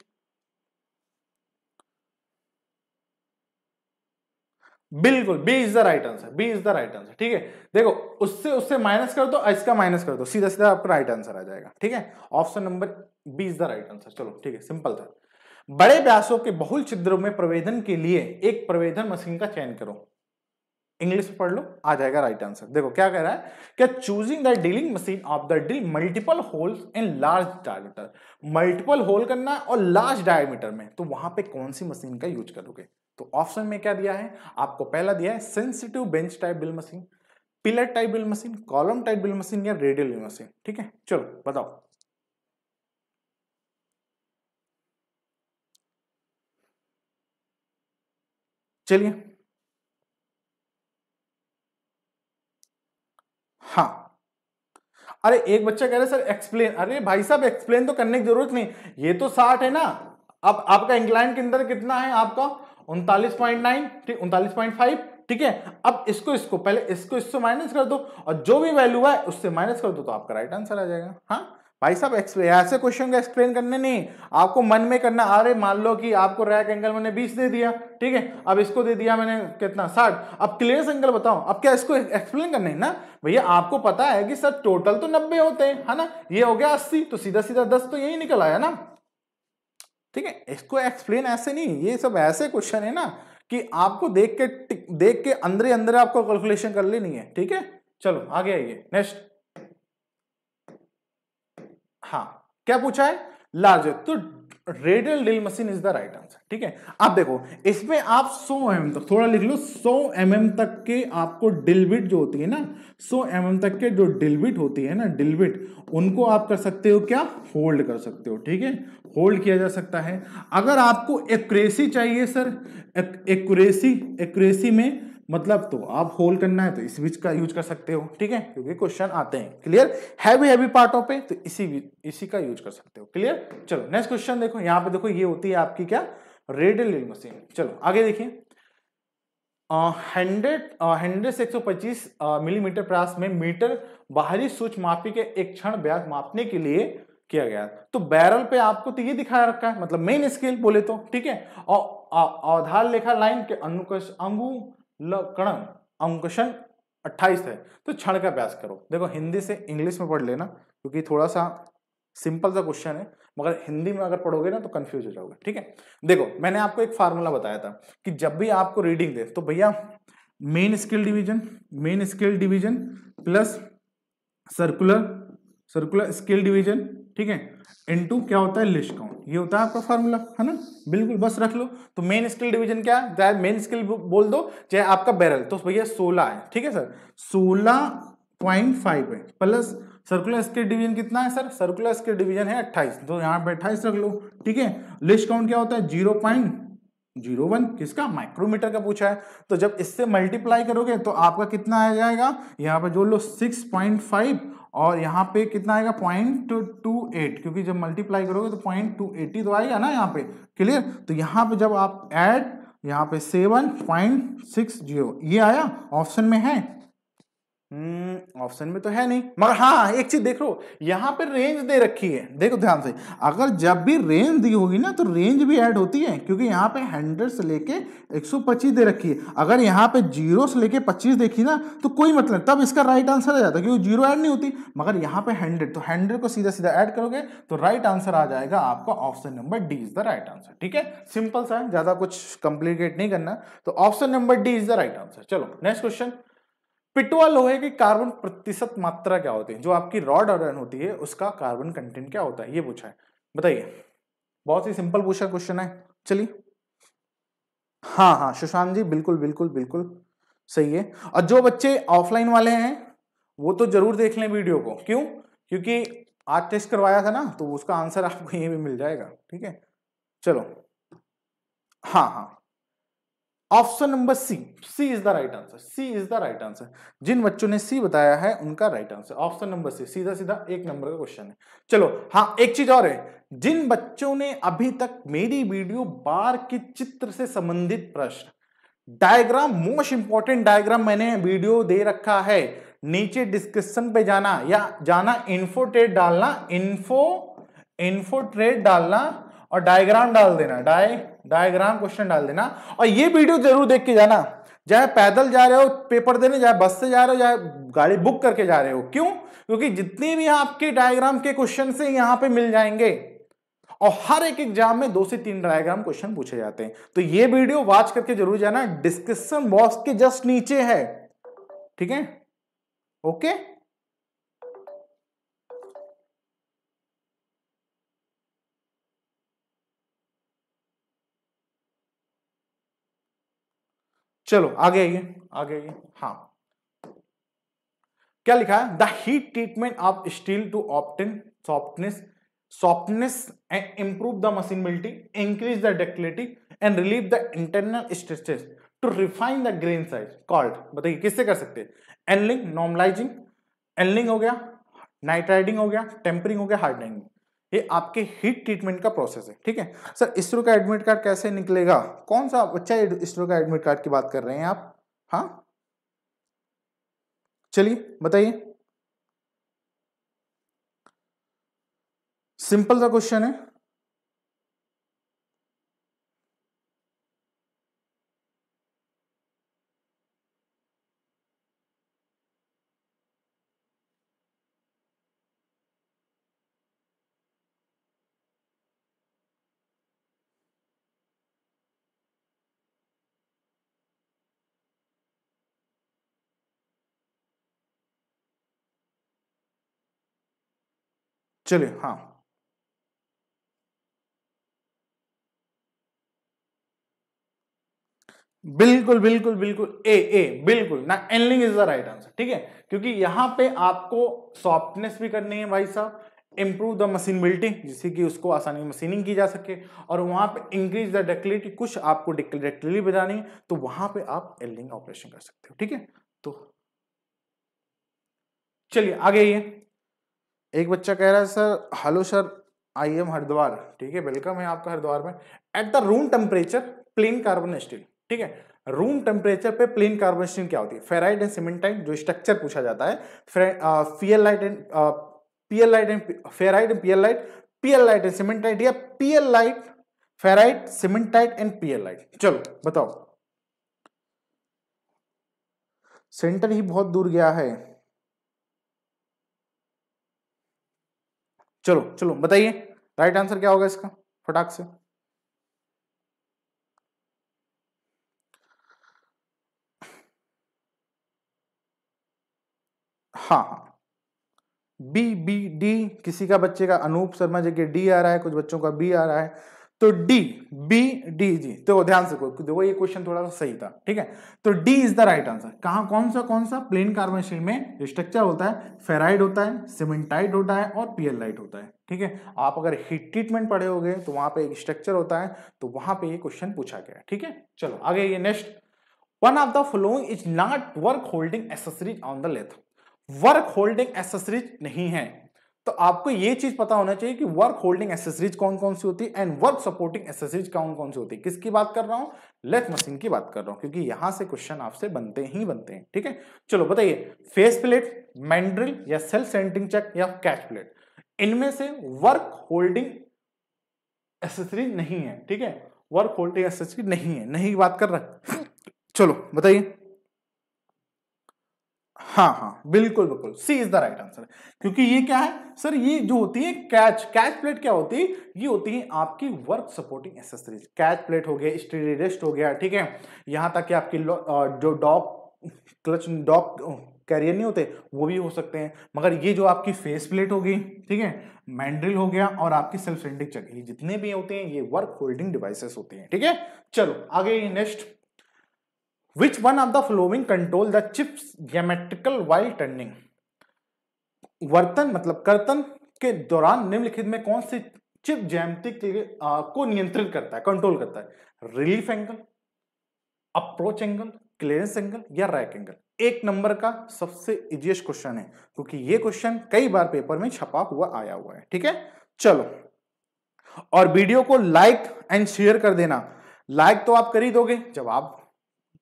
बिल्कुल B is the right answer B is the right answer ठीक है देखो उससे उससे माइनस कर दो इसका माइनस कर दो सीधा सीधा आपका राइट आंसर आ जाएगा ठीक है option number B is the right answer चलो ठीक है सिंपल था बड़े व्यासों के बहुल छिद्रों में प्रवेदन के लिए एक प्रवेदन मशीन का चयन करो इंग्लिश में पढ़ लो आ जाएगा राइट आंसर देखो क्या कह रहा है क्या choosing the drilling machine of the drill multiple holes in large diameter multiple hole करना है और लार्ज डायमीटर में तो वहां पे कौन सी मशीन का यूज करोगे तो ऑप्शन में क्या दिया है आपको पहला दिया है sensitive bench type drill machine pillar type drill machine column type drill machine या रेडियल बिल मशीन ठीक है चलो बताओ चलिए हाँ अरे एक बच्चा कह रहा है सर एक्सप्लेन अरे भाई साहब एक्सप्लेन तो करने की जरूरत नहीं ये तो साठ है ना अब आपका इंग्लैंड के अंदर कितना है आपका उनतालीस पॉइंट नाइन ठीक उनतालीस पॉइंट फाइव ठीक है अब इसको इसको पहले इसको इससे माइनस कर दो और जो भी वैल्यू है उससे माइनस कर दो तो आपका राइट आंसर आ जाएगा हाँ भाई साहब ऐसे क्वेश्चन का एक्सप्लेन करने नहीं आपको मन में करना अरे मान लो कि आपको रैक एंगल मैंने 20 दे दिया ठीक है अब इसको दे दिया मैंने कितना 60 अब क्लियर एंगल बताओ अब क्या इसको एक्सप्लेन करना है ना भैया आपको पता है कि सर टोटल तो 90 होते हैं है ना ये हो गया 80 तो सीधा सीधा दस तो यही निकल आया ना ठीक है इसको एक्सप्लेन ऐसे नहीं ये सब ऐसे क्वेश्चन है ना कि आपको देख के देख के अंदर ही अंदर आपको कैलकुलेशन कर लेनी है ठीक है चलो आगे आइए नेक्स्ट हाँ क्या पूछा है लार्ज तो radial drill machine is the right answer ठीक है आप देखो इसमें आप 100 एम mm तक थोड़ा लिख लो 100 एम mm तक के आपको डिलबिट जो होती है ना 100 एम mm तक के जो डिलबिट होती है ना डिलबिट उनको आप कर सकते हो क्या होल्ड कर सकते हो ठीक है होल्ड किया जा सकता है अगर आपको एक्यूरेसी चाहिए सर एक्यूरेसी एक्यूरेसी में मतलब तो आप होल करना है तो इस बीच का यूज कर सकते हो ठीक है क्योंकि क्वेश्चन आते हैं क्लियर हैवी हैवी पार्टों पे तो इसी इसी का यूज कर सकते हो क्लियर चलो नेक्स्ट क्वेश्चन देखो यहाँ पे देखो ये होती है आपकी क्या रेडियल ड्रिल मशीन चलो आगे देखिए हंड्रेड हंड्रेड से एक सौ पच्चीस मिलीमीटर प्रयास में मीटर बाहरी सूच मापी के एक क्षण ब्याज मापने के लिए किया गया तो बैरल पे आपको तो ये दिखाया रखा है मतलब मेन स्केल बोले तो ठीक है और आधार लेखा लाइन के अनुकश अंगू लकण अंकुशन 28 है तो क्षण का अभ्यास करो देखो हिंदी से इंग्लिश में पढ़ लेना क्योंकि थोड़ा सा सिंपल सा क्वेश्चन है मगर हिंदी में अगर पढ़ोगे ना तो कंफ्यूज हो जाओगे ठीक है देखो मैंने आपको एक फार्मूला बताया था कि जब भी आपको रीडिंग दे तो भैया main scale division main scale division plus circular circular scale division ठीक है इनटू क्या होता है लिस्ट काउंट ये होता है आपका फॉर्मूला है ना बिल्कुल बस रख लो तो मेन स्किल डिवीजन क्या है चाहे मेन स्किल बोल दो चाहे आपका बैरल तो भैया सोलह है ठीक है सर सोलह पॉइंट फाइव है प्लस सर्कुलर स्किल डिवीजन कितना है सर सर्कुलर स्किल डिवीजन है अट्ठाईस तो यहाँ पे अट्ठाईस रख लो ठीक है लिस्ट काउंट क्या होता है जीरो पॉइंट जीरो वन किसका माइक्रोमीटर का पूछा है तो जब इससे मल्टीप्लाई करोगे तो आपका कितना आ जाएगा यहाँ पे जोड़ लो सिक्स पॉइंट फाइव और यहाँ पे कितना आएगा पॉइंट टू एट क्योंकि जब मल्टीप्लाई करोगे तो पॉइंट टू एटी तो आएगा ना यहाँ पे क्लियर तो यहाँ पे जब आप ऐड यहाँ पे सेवन पॉइंट सिक्स जीरो ये आया ऑप्शन में है ऑप्शन हम्म, में तो है नहीं मगर हाँ, हाँ एक चीज देख लो यहाँ पर रेंज दे रखी है देखो ध्यान से अगर जब भी रेंज दी होगी ना तो रेंज भी ऐड होती है क्योंकि यहाँ पे हंड्रेड से लेके 125 दे रखी है अगर यहाँ पे जीरो से लेके 25 देखी ना तो कोई मतलब तब इसका राइट आंसर आ जाता क्योंकि जीरो ऐड नहीं होती मगर यहाँ पे हंड्रेड तो हंड्रेड को सीधा सीधा ऐड करोगे तो राइट आंसर आ जाएगा आपका option number D is the right answer ठीक है सिंपल सा है ज्यादा कुछ कंप्लीकेट नहीं करना तो option number D is the right answer चलो नेक्स्ट क्वेश्चन पिटुआ लोहे की कार्बन प्रतिशत मात्रा क्या होती है जो आपकी रॉड आयरन होती है उसका कार्बन कंटेंट क्या होता है ये पूछा है बताइए बहुत ही सिंपल पूछा क्वेश्चन है चलिए हाँ हाँ सुशांत जी बिल्कुल बिल्कुल बिल्कुल सही है और जो बच्चे ऑफलाइन वाले हैं वो तो जरूर देख लें वीडियो को क्यों क्योंकि आज टेस्ट करवाया था ना तो उसका आंसर आपको यहीं भी मिल जाएगा ठीक है चलो हाँ हाँ option number C C is the right answer C is the right answer जिन बच्चों ने सी बताया है उनका right answer option number C सीधा सीधा एक नंबर का क्वेश्चन है चलो हाँ एक चीज और है जिन बच्चों ने अभी तक मेरी वीडियो बार के चित्र से संबंधित प्रश्न डायग्राम मोस्ट इंपॉर्टेंट डायग्राम मैंने वीडियो दे रखा है नीचे डिस्क्रिप्शन पे जाना या जाना इन्फो ट्रेड डालना इन्फो इन्फो ट्रेड डालना और डायग्राम डाल देना डाय डायग्राम क्वेश्चन डाल देना और ये वीडियो जरूर देख के जाना चाहे पैदल जा रहे हो पेपर देने चाहे बस से जा रहे हो चाहे गाड़ी बुक करके जा रहे हो क्यों क्योंकि जितने भी आपके डायग्राम के क्वेश्चन से यहाँ पे मिल जाएंगे और हर एक एग्जाम में दो से तीन डायग्राम क्वेश्चन पूछे जाते हैं तो ये वीडियो वॉच करके जरूर जाना डिस्क्रिप्शन बॉक्स के जस्ट नीचे है ठीक है ओके चलो आगे आइए आगे आइए हाँ क्या लिखा है the heat treatment of steel to obtain softness softness and improve the machinability increase the ductility and relieve the internal stress to refine the grain size called बताइए किससे कर सकते हैं एनलिंग नॉर्मलाइजिंग एनलिंग हो गया नाइट्राइडिंग हो गया टेम्परिंग हो गया हार्डनिंग ये आपके हीट ट्रीटमेंट का प्रोसेस है ठीक है सर इसरो का एडमिट कार्ड कैसे निकलेगा कौन सा बच्चा इसरो का एडमिट कार्ड की बात कर रहे हैं आप हाँ चलिए बताइए सिंपल सा क्वेश्चन है चलिए हाँ बिल्कुल बिल्कुल बिल्कुल ए ए बिल्कुल ना annealing is the right answer ठीक है क्योंकि यहां पे आपको सॉफ्टनेस भी करनी है भाई साहब इंप्रूव द मशीन बिल्टिंग जिससे कि उसको आसानी मशीनिंग की जा सके और वहां पे इंक्रीज द डेक्टिलिटी कुछ आपको डेक्टिलिटी बजानी है तो वहां पे आप एलिंग ऑपरेशन कर सकते हो ठीक है तो चलिए आगे ये एक बच्चा कह रहा है sir hello sir I am Haridwar ठीक है वेलकम है आपका हरिद्वार में at the room temperature plain carbon steel ठीक है रूम टेम्परेचर पे प्लेन कार्बन स्टील क्या होती है फेराइड एंड सीमेंटाइट जो स्ट्रक्चर पूछा जाता है pearlite and pearlite and ferrite and pearlite pearlite and cementite या pearlite ferrite cementite and pearlite चलो बताओ सेंटर ही बहुत दूर गया है चलो चलो बताइए राइट आंसर क्या होगा इसका फटाक से हाँ बी बी डी किसी का बच्चे का अनूप शर्मा जी के डी आ रहा है कुछ बच्चों का बी आ रहा है तो डी बी डी जी तो ध्यान से देखो ये क्वेश्चन थोड़ा सा सही था ठीक है तो D is the right answer कहा कौन सा कौन सा प्लेन कार्बन स्टील में जो स्ट्रक्चर होता है फेराइड होता है सीमेंटाइड होता है और पीएल लाइट होता है ठीक है आप अगर हीट ट्रीटमेंट पढ़े हो तो वहां पे एक स्ट्रक्चर होता है तो वहां पे ये क्वेश्चन पूछा गया ठीक है चलो आगे ये next one of the following is not work holding accessories on the lathe work holding accessories नहीं है तो आपको ये चीज पता होना चाहिए कि वर्क होल्डिंग एसेसरीज कौन कौन सी होती है एंड वर्क सपोर्टिंग एसेसरीज कौन कौन सी होती है किसकी बात कर रहा हूं लेथ मशीन की बात कर रहा हूं क्योंकि यहां से क्वेश्चन आपसे बनते ही बनते हैं ठीक है चलो बताइए फेस प्लेट मैंड्रिल या सेल्फ सेंटिंग चेक या कैच प्लेट इनमें से वर्क होल्डिंग एसेसरी नहीं है ठीक है वर्क होल्डिंग एसेसरी नहीं है नहीं बात कर रहा चलो बताइए हाँ हाँ बिल्कुल बिल्कुल C is the right answer क्योंकि ये क्या है सर ये जो होती है कैच कैच प्लेट क्या होती है ये होती है आपकी work supporting accessories catch plate हो गया स्टील रेस्ट हो गया ठीक है यहाँ तक कि आपकी जो डॉक क्लच डॉक कैरियर नहीं होते वो भी हो सकते हैं मगर ये जो आपकी फेस प्लेट होगी ठीक है मैंड्रिल हो गया और आपकी सेल्फ सेंडिंग चक ये जितने भी होते हैं ये वर्क होल्डिंग डिवाइसेस होते हैं ठीक है चलो आगे next Which one of the following control the chips geometrical while turning? वर्तन मतलब कर्तन के दौरान निम्नलिखित में कौन सी चिप ज्यामितिक को नियंत्रित करता है कंट्रोल करता है relief angle approach angle clearance angle या रैक एंगल एक नंबर का सबसे इजिएस्ट क्वेश्चन है क्योंकि ये क्वेश्चन कई बार पेपर में छपा हुआ आया हुआ है ठीक है चलो और वीडियो को लाइक एंड शेयर कर देना लाइक तो आप कर ही दोगे जब आप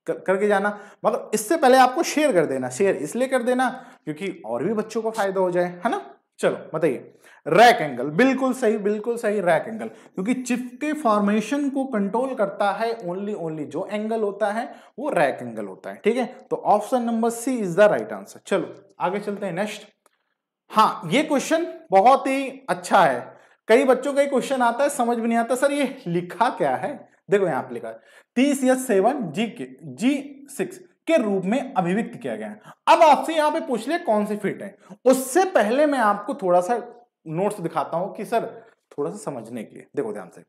कर, करके जाना मतलब इससे पहले आपको शेयर कर देना शेयर इसलिए कर देना क्योंकि और भी बच्चों को फायदा हो जाए है ना चलो बताइए रैक एंगल बिल्कुल सही बिल्कुल सही रैक एंगल क्योंकि चिपके फॉर्मेशन को कंट्रोल करता है ओनली ओनली जो एंगल होता है वो रैक एंगल होता है ठीक है तो option number C is the right answer चलो आगे चलते हैं नेक्स्ट हाँ ये क्वेश्चन बहुत ही अच्छा है कई बच्चों का क्वेश्चन आता है समझ में नहीं आता सर ये लिखा क्या है देखो यहां पर लिखा तीस या सेवन जी के जी सिक्स के रूप में अभिव्यक्त किया गया है अब आपसे यहां पे पूछ ले कौन से फिट है उससे पहले मैं आपको थोड़ा सा नोट्स दिखाता हूं कि सर थोड़ा सा समझने के लिए देखो ध्यान से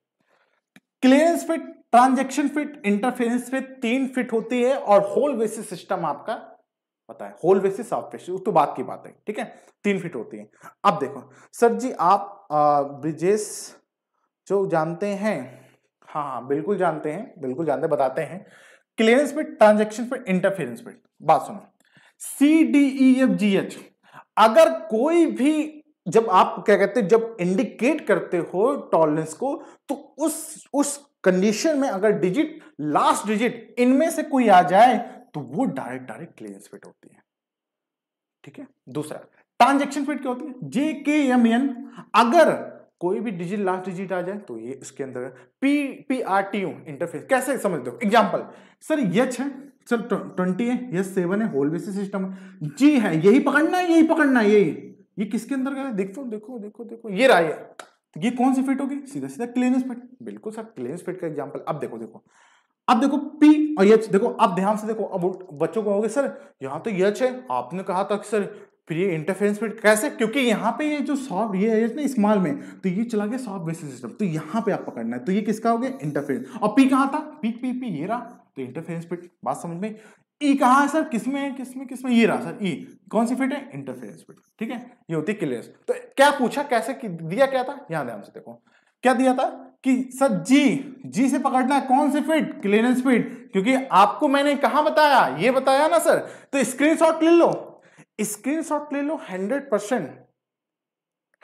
clearance fit transaction fit interference fit तीन फिट होती है और होल बेसिस सिस्टम आपका पता है होल बेसिस ऑफ प्रेशर तो बात की बात है ठीक है तीन फिट होती है अब देखो सर जी आप ब्रिजेश जो जानते हैं हाँ हाँ बिल्कुल जानते हैं बिल्कुल जानते बताते हैं क्लियरेंस बिट ट्रांजेक्शन पे इंटरफेरेंस बिट बात सुनो C D E F G H अगर कोई भी जब आप क्या कहते हैं जब इंडिकेट करते हो टॉलरेंस को तो उस उस कंडीशन में अगर डिजिट लास्ट डिजिट इनमें से कोई आ जाए तो वो डायरेक्ट डायरेक्ट क्लियरेंस फिट होती है ठीक है दूसरा ट्रांजेक्शन फिट क्या होती है जे के एम एन अगर कोई भी डिजिट लास्ट डिजिट आ जाए तो ये इसके अंदर P P R T U interface कैसे समझ दो एग्जाम्पल सर यच है सर ट्वेंटी है यस सेवन है होल बेसिस सिस्टम है जी है यही पकड़ना है यही पकड़ना है यही ये किसके अंदर गया देखो देखो देखो देखो ये राय है तो ये कौन सी फिट होगी सीधा सीधा क्लीनेस फिट बिल्कुल सर क्लीनेस फिट का एग्जाम्पल अब देखो देखो अब देखो पी और यच देखो अब ध्यान से देखो अब बच्चों को कहोगे सर यहाँ तो यच है आपने कहा था कि सर फिर ये इंटरफेरेंस फिट कैसे क्योंकि यहाँ पे ये जो सॉफ्ट ये है ना स्मॉल में तो ये चला गया सॉफ्ट बेसिस सिस्टम तो यहाँ पे आप पकड़ना है तो ये किसका हो गया इंटरफेरेंस और पी कहाँ था पी पी पी ये रहा तो इंटरफेरेंस फिट बात समझ में ई e कहा है सर किसमें है किसमें किसमें ये रहा सर ई e। कौन सी फिट है इंटरफेरेंस फिट ठीक है ये होती है क्लियरेंस तो क्या पूछा कैसे दिया क्या था यहाँ ध्यान से देखो क्या दिया था कि सर जी जी से पकड़ना है कौन सी फिट क्लियरेंस फिट क्योंकि आपको मैंने कहा बताया ये बताया ना सर तो स्क्रीनशॉट ले लो स्क्रीनशॉट ले लो हंड्रेड परसेंट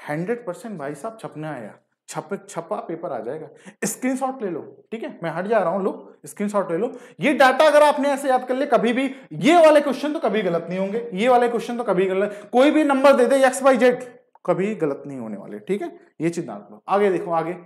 हंड्रेड परसेंट भाई साहब छपने आया छप छपा पेपर आ जाएगा स्क्रीनशॉट ले लो ठीक है मैं हट जा रहा हूं लो स्क्रीनशॉट ले लो ये डाटा अगर आपने ऐसे याद कर ले कभी भी ये वाले क्वेश्चन तो कभी गलत नहीं होंगे ये वाले क्वेश्चन तो कभी गलत कोई भी नंबर दे दे एक्स वाई जेड कभी गलत नहीं होने वाले ठीक है ये चीज लो आगे देखो आगे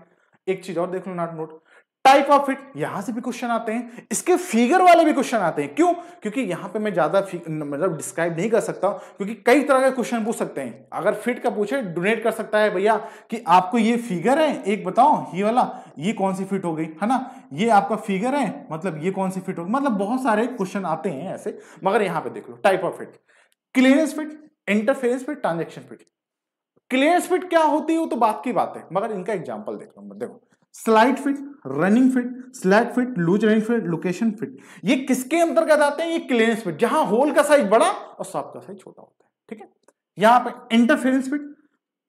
एक चीज और देख लो not note type of fit यहां से भी क्वेश्चन आते हैं इसके फिगर वाले भी क्वेश्चन आते हैं क्यों क्योंकि यहां पे मैं ज्यादा मतलब डिस्क्राइब नहीं कर सकता क्योंकि कई तरह के क्वेश्चन पूछ सकते हैं अगर फिट का पूछे डोनेट कर सकता है भैया कि आपको ये फिगर है एक बताओ ये वाला ये कौन सी फिट हो गई है ना ये आपका फिगर है मतलब ये कौन सी फिट हो गई मतलब बहुत सारे क्वेश्चन आते हैं ऐसे मगर यहाँ पे देख लो type of fit clearance fit interference fit transaction fit clearance fit क्या होती है वो तो बात की बात है मगर इनका एग्जाम्पल देख लो देखो slide fit running fit slack fit loose running fit location fit ये किसके अंतर्गत आते हैं ये क्लियरेंस फिट जहां होल का साइज बड़ा और साफ का साइज छोटा होता है ठीक है यहां पर interference fit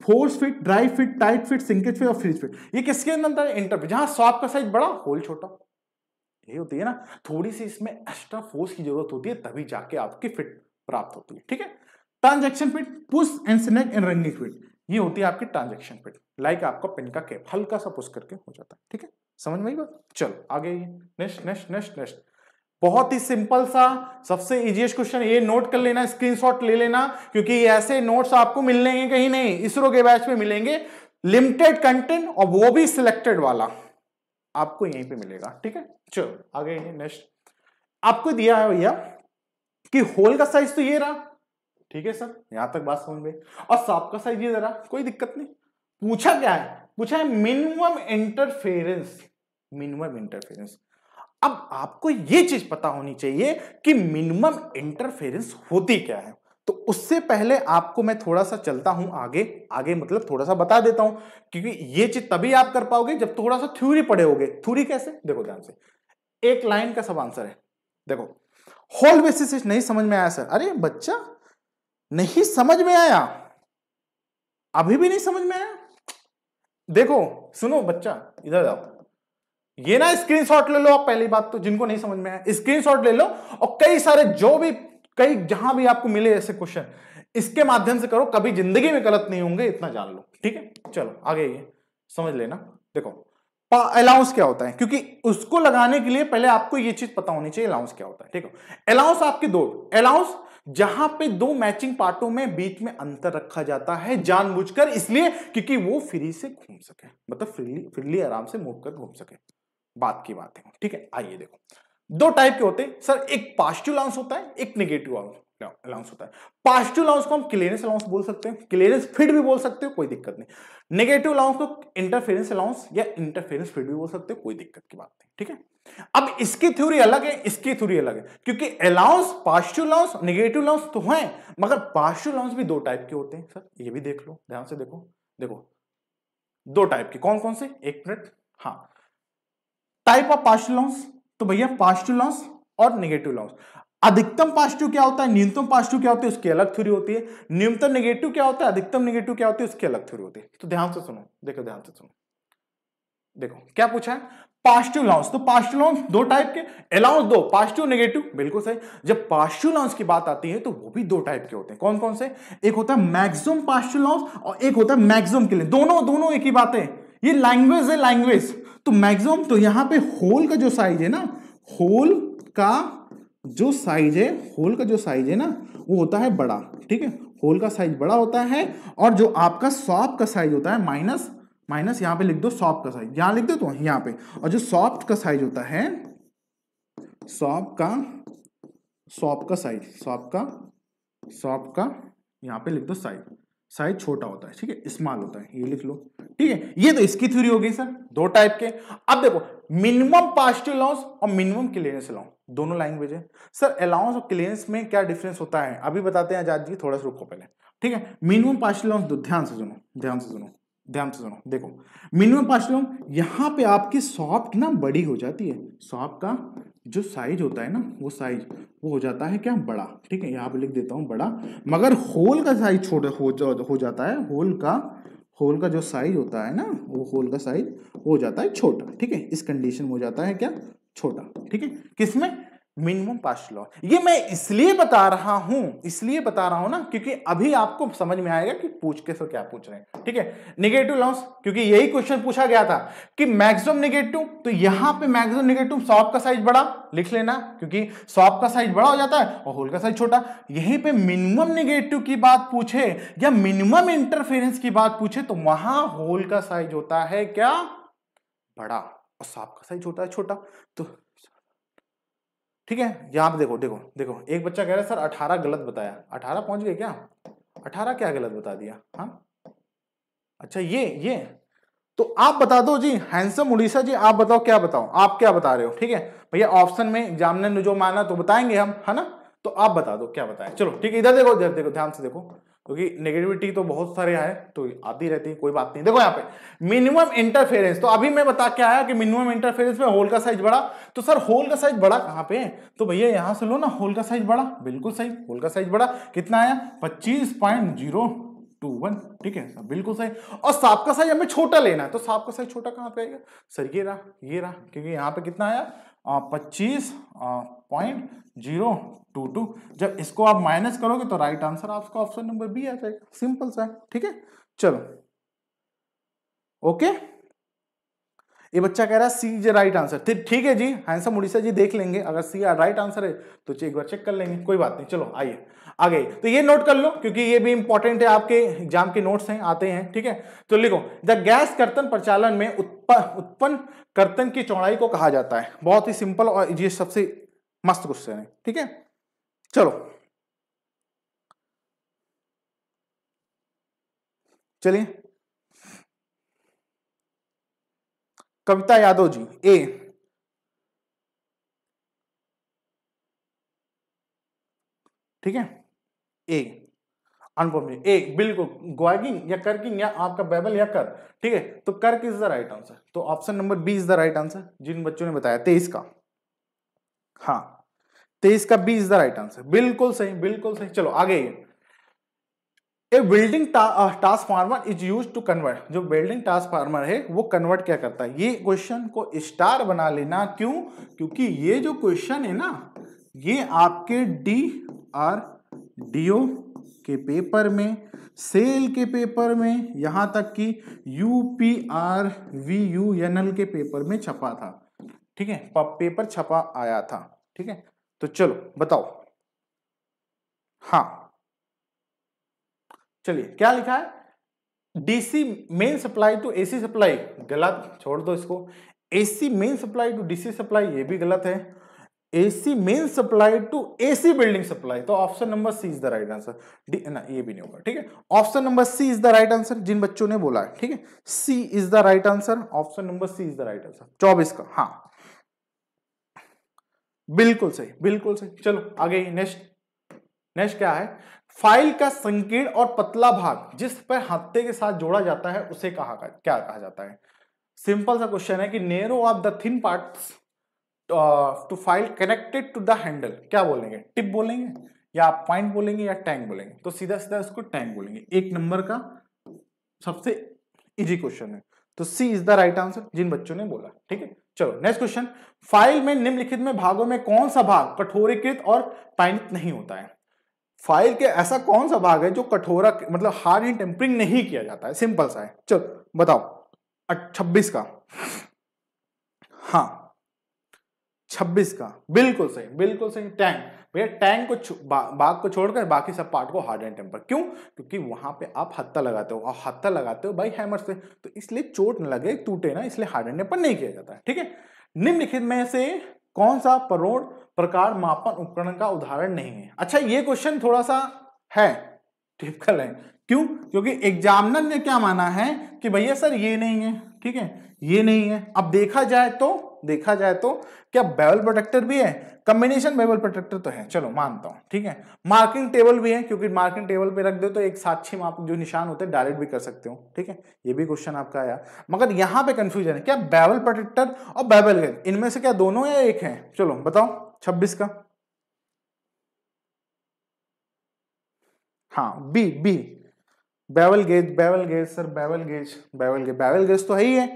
force fit drive fit tight fit shrinkage fit और फ्रीज फिट ये किसके अंदर इंटरफिट जहां सॉप का साइज बड़ा होल छोटा यही होती है ना थोड़ी सी इसमें एक्स्ट्रा फोर्स की जरूरत होती है तभी जाके आपकी फिट प्राप्त होती है ठीक है transaction fit push and snug and running fit ये होती है आपकी ट्रांजेक्शन पिट लाइक आपका पिन का कैप हल्का सा पुश करके हो जाता है ठीक है समझ में आई बात चलो आगे नेक्स्ट नेक्स्ट नेक्स्ट नेक्स्ट बहुत ही सिंपल सा सबसे इजीएस्ट क्वेश्चन ये नोट कर लेना स्क्रीनशॉट ले लेना क्योंकि ऐसे नोट्स आपको मिलेंगे कहीं नहीं इसरो के बैच में मिलेंगे लिमिटेड कंटेंट और वो भी सिलेक्टेड वाला आपको यहीं पे मिलेगा ठीक है चलो आगे नेक्स्ट आपको दिया है भैया कि होल का साइज तो ये रहा ठीक है सर यहां तक बात समझ में और साफ का साइज ये जरा कोई दिक्कत नहीं पूछा क्या है पूछा है मिनिमम इंटरफेरेंस मिनिमम इंटरफेरेंस अब आपको ये चीज पता होनी चाहिए कि मिनिमम इंटरफेरेंस होती क्या है तो उससे पहले आपको मैं थोड़ा सा चलता हूं आगे आगे मतलब थोड़ा सा बता देता हूं क्योंकि ये चीज तभी आप कर पाओगे जब थोड़ा सा थ्योरी पढ़े होगे थ्योरी कैसे देखो ध्यान से एक लाइन का सब आंसर है देखो होल बेसिस नहीं समझ में आया सर अरे बच्चा नहीं समझ में आया अभी भी नहीं समझ में आया देखो सुनो बच्चा इधर आओ ये ना स्क्रीनशॉट ले लो आप पहली बात तो जिनको नहीं समझ में आया स्क्रीनशॉट ले लो और कई सारे जो भी कई जहां भी आपको मिले ऐसे क्वेश्चन इसके माध्यम से करो कभी जिंदगी में गलत नहीं होंगे इतना जान लो ठीक है चलो आगे ये समझ लेना देखो अलाउंस क्या होता है क्योंकि उसको लगाने के लिए पहले आपको ये चीज पता होनी चाहिए अलाउंस क्या होता है ठीक है अलाउंस आपकी दो अलाउंस जहां पे दो मैचिंग पार्टों में बीच में अंतर रखा जाता है जानबूझकर इसलिए क्योंकि वो फ्री से घूम सके मतलब फ्रीली फ्रीली आराम से मूव कर घूम सके बात की बात है ठीक है आइए देखो दो टाइप के होते हैं सर एक पॉजिटिव लॉन्स होता है एक निगेटिव लॉन्स अलाउंस होता है पॉजिटिव अलाउंस को हम क्लियरेंस अलाउंस बोल सकते हैं क्लियरेंस फिट भी बोल सकते हो कोई दिक्कत नहीं नेगेटिव अलाउंस को इंटरफेरेंस अलाउंस या इंटरफेरेंस फिट भी बोल सकते हो कोई दिक्कत की बात नहीं ठीक है अब इसकी थ्योरी अलग है इसकी थ्योरी अलग है क्योंकि allowance positive allowance negative allowance तो है मगर पॉजिटिव अलाउंस भी दो टाइप के होते हैं सर ये भी देख लो ध्यान से देखो देखो दो टाइप के कौन कौन से एक मिनट हाँ टाइप ऑफ पॉजिटिव अलाउंस तो भैया पॉजिटिव अलाउंस और नेगेटिव अलाउंस अधिकतम पॉजिटिव क्या होता है न्यूनतम पॉजिटिव क्या होता है उसकी अलग थ्योरी होती है न्यूनतम नेगेटिव क्या होता है अधिकतम नेगेटिव क्या होती है उसकी अलग थ्योरी होती है तो ध्यान से सुनो देखो ध्यान से सुनो देखो क्या पूछा है पॉजिटिव लाउंस तो पॉजिटिव लाउंस दो टाइप के अलाउंस दो पॉजिटिव नेगेटिव बिल्कुल सही जब पॉजिटिव लाउंस की बात आती है तो वो भी दो टाइप के होते हैं कौन कौन से एक होता है मैक्सिमम पॉजिटिव लाउंस और एक होता है मैक्सिमम के लिए दोनों दोनों एक ही बातें ये लैंग्वेज है लैंग्वेज तो मैक्सिमम तो यहां पे होल का जो साइज है ना होल का जो साइज है होल का जो साइज है ना वो होता है बड़ा ठीक है होल का साइज बड़ा होता है और जो आपका सॉप का साइज होता है माइनस माइनस यहां पे लिख दो सॉफ्ट का साइज यहां लिख दो तो यहां पे और जो सॉफ्ट का साइज होता है सॉप का सॉप का साइज सॉप का सॉप का यहां पे लिख दो साइज साइज छोटा होता है ठीक है स्मॉल होता है ये लिख लो ठीक है ये तो इसकी थ्योरी हो गई सर दो टाइप के अब देखो मिनिमम पास्टिव लॉस और मिनिमम क्लियरेंस लॉस दोनों लैंग्वेज है सर अलाउंस और क्लियरेंस में क्या डिफरेंस होता है अभी बताते हैं आजाद जी थोड़ा सा रुको पहले ठीक है मिनिमम पार्शल अलाउंस ध्यान से सुनो ध्यान से सुनो ध्यान से सुनो देखो मिनिमम पार्शल अलाउंस यहाँ पे आपकी सॉफ्ट ना बड़ी हो जाती है सॉफ्ट का जो साइज होता है ना वो साइज वो हो जाता है क्या बड़ा ठीक है यहाँ पे लिख देता हूँ बड़ा मगर होल का साइज छोटा हो, जा, हो जाता है होल का होल का जो साइज होता है ना वो होल का साइज हो जाता है छोटा ठीक है इस कंडीशन में हो जाता है क्या छोटा ठीक है किसमें मिनिमम पास्ट लॉ ये मैं इसलिए बता रहा हूं इसलिए बता रहा हूं ना क्योंकि अभी आपको समझ में आएगा कि पूछ के सो क्या पूछ रहे हैं ठीक है निगेटिव लॉस क्योंकि यही क्वेश्चन पूछा गया था कि मैक्सिमम निगेटिव तो यहां पे मैक्सिमम निगेटिव सॉप का साइज बड़ा लिख लेना क्योंकि सॉप का साइज बड़ा हो जाता है और होल का साइज छोटा यहीं पे मिनिमम निगेटिव की बात पूछे या मिनिमम इंटरफेरेंस की बात पूछे तो वहां होल का साइज होता है क्या बड़ा और सांप का साइज होता है छोटा तो ठीक है यहाँ पे देखो देखो देखो एक बच्चा कह रहा है सर अठारह गलत बताया अठारह पहुंच गए क्या अठारह क्या गलत बता दिया हाँ अच्छा ये ये तो आप बता दो जी हैंडसम उड़ीसा जी आप बताओ क्या बताओ आप क्या बता रहे हो ठीक है भैया ऑप्शन में एग्जाम ने जो माना तो बताएंगे हम है ना तो आप बता दो क्या बताएं चलो ठीक है इधर देखो इधर देखो ध्यान से देखो क्योंकि नेगेटिविटी तो बहुत सारे आए तो आती रहती है कोई बात नहीं देखो यहाँ पे मिनिमम इंटरफेरेंस तो अभी मैं बता के आया कि मिनिमम इंटरफेरेंस में होल का साइज बड़ा तो सर होल का साइज बड़ा कहाँ पे तो भैया यहाँ से लो ना होल का साइज बड़ा बिल्कुल सही होल का साइज बड़ा कितना आया पच्चीस ठीक है बिल्कुल सही और सांप का साइज हमें छोटा लेना है तो सांप का साइज छोटा कहाँ पे आएगा सर ये रहा ये रहा क्योंकि यहाँ पे कितना आया पच्चीस पॉइंट जीरो टू टू जब इसको आप माइनस करोगे तो राइट आंसर आपका ऑप्शन नंबर बी आ जाएगा सिंपल सा ठीक है चलो ओके ये बच्चा कह रहा है सी इज राइट आंसर ठीक है जी हैंसम उड़ीसा जी देख लेंगे अगर सी राइट आंसर है तो एक बार चेक कर लेंगे कोई बात नहीं चलो आइए आगे तो ये नोट कर लो क्योंकि ये भी इंपॉर्टेंट है आपके एग्जाम के नोट्स हैं आते हैं ठीक है तो लिखो द गैस कर्तन प्रचालन में उत्पन्न कर्तन की चौड़ाई को कहा जाता है बहुत ही सिंपल और ये सबसे मस्त क्वेश्चन है ठीक है चलो चलिए कविता यादव जी ए ठीक है ए अनुपम जी ए बिल्कुल ग्वागिंग या करकिंग या आपका बैबल या कर ठीक है तो कर्क इज द राइट आंसर तो option number B is the right answer जिन बच्चों ने बताया तेईस का हाँ तेईस का B is the right answer बिल्कुल सही बिल्कुल सही चलो आगे A building transformer is use to convert जो बिल्डिंग ट्रांसफार्मर है वो कन्वर्ट क्या करता है ये क्वेश्चन को स्टार बना लेना क्यों क्योंकि ये जो क्वेश्चन है ना ये आपके डी आर डी ओ के पेपर में सेल के पेपर में यहाँ तक कि U P R V U N L के पेपर में छपा था ठीक है पेपर छपा आया था ठीक है तो चलो बताओ हाँ चलिए क्या लिखा है DC main supply to AC supply गलत छोड़ दो इसको AC main supply to DC supply ये भी गलत है AC main supply to AC building supply तो option number C is the right answer ना ये भी नहीं होगा ठीक है option number C is the right answer जिन बच्चों ने बोला है ठीक है C is the right answer option number C is the right answer चौबीस का हाँ बिल्कुल सही बिल्कुल सही चलो आगे नेक्स्ट नेक्स्ट क्या है फाइल का संकीर्ण और पतला भाग जिस पर हत्ते के साथ जोड़ा जाता है उसे कहा क्या कहा जाता है सिंपल सा क्वेश्चन है कि narrow of the thin part to file connected to the handle क्या बोलेंगे टिप बोलेंगे या आप पॉइंट बोलेंगे या टैंक बोलेंगे तो सीधा सीधा इसको टैंक बोलेंगे एक नंबर का सबसे इजी क्वेश्चन है तो C is the right answer जिन बच्चों ने बोला ठीक है चलो नेक्स्ट क्वेश्चन फाइल में निम्नलिखित में भागों में कौन सा भाग कठोरीकृत और पाइनित नहीं होता है फाइल के ऐसा कौन सा भाग है जो कठोरा मतलब हार्ड एंड टेम्परिंग नहीं किया जाता है सिंपल सा है चलो बताओ छब्बीस का हाँ छब्बीस का बिल्कुल सही बिल्कुल सही टैंक भैया टैंक को बा, बाग को छोड़कर बाकी सब पार्ट को हार्ड एंड टेम्पर क्यों क्योंकि वहां पे आप हत्ता लगाते हो और हत्ता लगाते हो बाई हैमर से तो इसलिए चोट न लगे टूटे ना इसलिए हार्ड एंड टेम्पर नहीं किया जाता है ठीक है निम्नलिखित में से कौन सा परोड़ प्रकार मापन उपकरण का उदाहरण नहीं है अच्छा ये क्वेश्चन थोड़ा सा है टिपिकल है क्यों क्योंकि एग्जामिनर ने क्या माना है कि भैया सर ये नहीं है ठीक है ये नहीं है अब देखा जाए तो देखा जाए तो क्या बेवल प्रोटेक्टर भी है कम्बिनेशन बेवल प्रोटेक्टर तो है चलो मानता हूं ठीक है मार्किंग टेबल भी है क्योंकि मार्किंग टेबल पे रख दो तो एक साक्षी माप जो निशान होते हैं डायरेक्ट भी कर सकते हो ठीक है ये भी क्वेश्चन आपका आया मगर यहाँ पे कंफ्यूजन है क्या बेवल प्रोटेक्टर और बेवल इनमें से क्या दोनों या एक है चलो बताओ छब्बीस का हाँ B B bevel gauge bevel gauge sir bevel gauge bevel gauge bevel gauge तो है ही है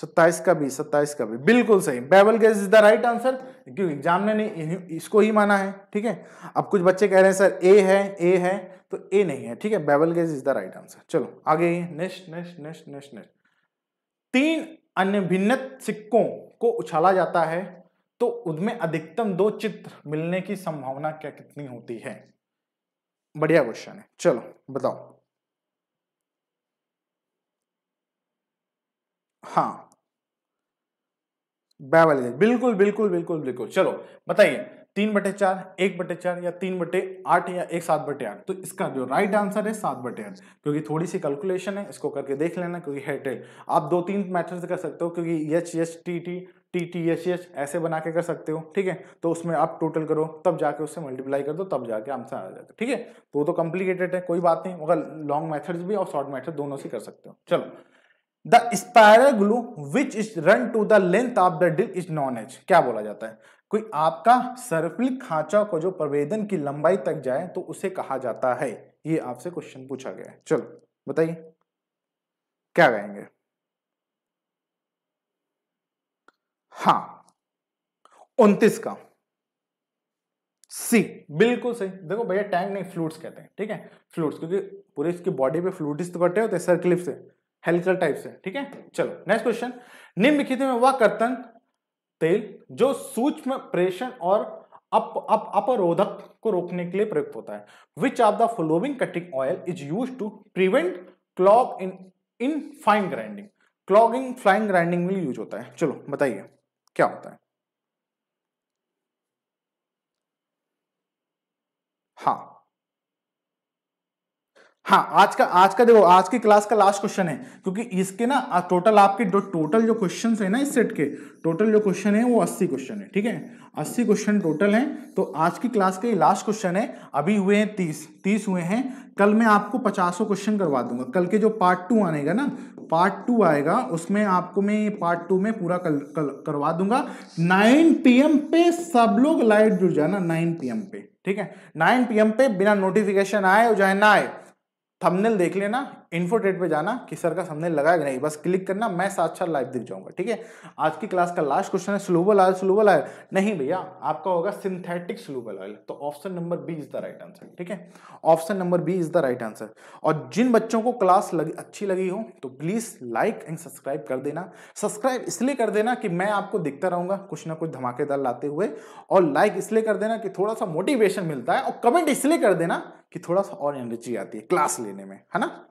सत्ताईस का भी सत्ताईस का भी बिल्कुल सही bevel gauge is the right answer क्योंकि एग्जाम ने नहीं इसको ही माना है ठीक है अब कुछ बच्चे कह रहे हैं सर ए है ए है तो ए नहीं है ठीक है bevel gauge is the right answer चलो आगे next next next next next तीन अन्य भिन्न सिक्कों को उछाला जाता है तो उनमें अधिकतम दो चित्र मिलने की संभावना क्या कितनी होती है बढ़िया क्वेश्चन है चलो बताओ हाँ बिल्कुल बिल्कुल बिल्कुल बिल्कुल चलो बताइए तीन बटे चार एक बटे चार या तीन बटे आठ या एक सात बटे आठ तो इसका जो राइट आंसर है सात बटे आठ क्योंकि थोड़ी सी कैलकुलेशन है इसको करके देख लेना क्योंकि हेड टेल आप दो तीन मैथड कर सकते हो क्योंकि H H T T T T H H ऐसे बना के कर सकते हो ठीक है तो उसमें आप टोटल करो तब जाके उससे मल्टीप्लाई कर दो तब जाके आंसर आ जाएगा ठीक है तो वो तो कॉम्प्लिकेटेड है कोई बात नहीं मगर लॉन्ग मैथड्स भी और शॉर्ट मैथड दोनों से कर सकते हो चलो the spiral groove which is run to the length of the drill is known as क्या बोला जाता है कोई आपका सर्पिल खांचा को जो प्रवेदन की लंबाई तक जाए तो उसे कहा जाता है ये आपसे क्वेश्चन पूछा गया है चलो बताइए क्या गाएंगे हाँ उनतीस का सी बिल्कुल सही देखो भैया टैंक नहीं फ्लूट्स कहते हैं ठीक है फ्लूट्स क्योंकि पूरे इसकी बॉडी पे फ्लूटिस तो कटे होते हैं सर्किलिप से हेलिकल टाइप से ठीक है चलो नेक्स्ट क्वेश्चन निम्नलिखित में वह कर्तन तेल जो सूक्ष्म प्रेषण और अप अप अपरोधक को रोकने के लिए प्रयुक्त होता है which of the following cutting oil is use to prevent clog in in fine grinding clogging flying grinding में यूज होता है चलो बताइए क्या होता है हाँ हाँ आज का आज का देखो आज की क्लास का लास्ट क्वेश्चन है क्योंकि इसके ना टोटल आपके जो टोटल जो क्वेश्चन है ना इस सेट के टोटल जो क्वेश्चन है वो अस्सी क्वेश्चन है ठीक है अस्सी क्वेश्चन टोटल हैं तो आज की क्लास के लास्ट क्वेश्चन है अभी हुए हैं तीस तीस हुए हैं कल मैं आपको पचासों क्वेश्चन करवा दूंगा कल के जो पार्ट टू आनेगा ना पार्ट टू आएगा उसमें आपको मैं पार्ट टू में पूरा कल, कल करवा दूंगा नाइन पी पे सब लोग लाइट जुड़ जाना नाइन पी पे ठीक है नाइन पी पे बिना नोटिफिकेशन आए जाए ना आए थंबनेल देख लेना इन्फोटेट पे जाना कि सर का सामने लगाया नहीं बस क्लिक करना मैं साथ साथ लाइव दिख जाऊंगा ठीक है आज की क्लास का लास्ट क्वेश्चन है स्लूबल ऑयल स्लूबल ऑयल नहीं भैया आपका होगा सिंथेटिक स्लूबल ऑयल तो option number B is the right answer ठीक है option number B is the right answer और जिन बच्चों को क्लास लग, अच्छी लगी हो तो प्लीज लाइक एंड सब्सक्राइब कर देना सब्सक्राइब इसलिए कर देना कि मैं आपको दिखता रहूंगा कुछ ना कुछ धमाकेदार लाते हुए और लाइक इसलिए कर देना कि थोड़ा सा मोटिवेशन मिलता है और कमेंट इसलिए कर देना कि थोड़ा सा और एनर्जी आती है क्लास लेने में है ना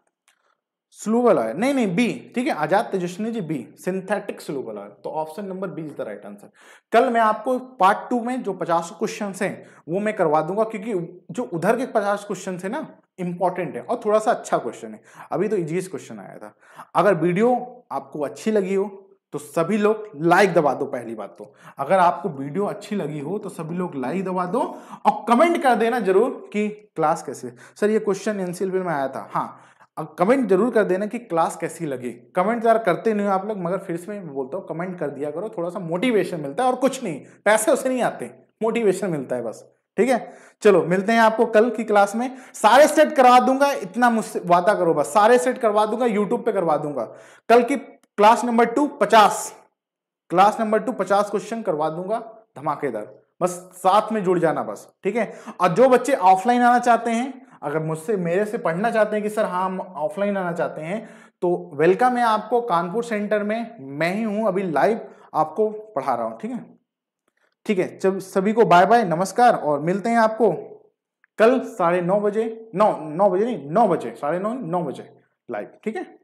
स्लूबल ऑयल नहीं नहीं बी ठीक है Azad Tejasvi ji B synthetic soluble oil तो option number B is the right answer कल मैं आपको पार्ट टू में जो पचास क्वेश्चन हैं वो मैं करवा दूंगा क्योंकि जो उधर के पचास क्वेश्चन है ना इंपॉर्टेंट है और थोड़ा सा अच्छा क्वेश्चन है अभी तो इजीज क्वेश्चन आया था अगर वीडियो आपको अच्छी लगी हो तो सभी लोग लाइक दबा दो पहली बात तो अगर आपको वीडियो अच्छी लगी हो तो सभी लोग लाइक दबा दो और कमेंट कर देना जरूर कि क्लास कैसे सर ये क्वेश्चन एनसीएल में आया था हाँ अब कमेंट जरूर कर देना कि क्लास कैसी लगी कमेंट यार करते नहीं हो आप लोग मगर फिर से मैं बोलता हूँ कमेंट कर दिया करो थोड़ा सा मोटिवेशन मिलता है और कुछ नहीं पैसे उसे नहीं आते मोटिवेशन मिलता है बस ठीक है चलो मिलते हैं आपको कल की क्लास में सारे सेट करवा दूंगा इतना मुझसे वादा करो बस सारे सेट करवा दूंगा यूट्यूब पे करवा दूंगा कल की क्लास नंबर टू पचास क्लास नंबर टू पचास क्वेश्चन करवा दूंगा धमाकेदार बस साथ में जुड़ जाना बस ठीक है और जो बच्चे ऑफलाइन आना चाहते हैं अगर मुझसे मेरे से पढ़ना चाहते हैं कि सर हाँ हम ऑफलाइन आना चाहते हैं तो वेलकम है आपको कानपुर सेंटर में मैं ही हूँ अभी लाइव आपको पढ़ा रहा हूँ ठीक है ठीक है जब सभी को बाय बाय नमस्कार और मिलते हैं आपको कल साढ़े नौ बजे नौ नौ बजे नहीं नौ बजे साढ़े नौ नौ बजे लाइव ठीक है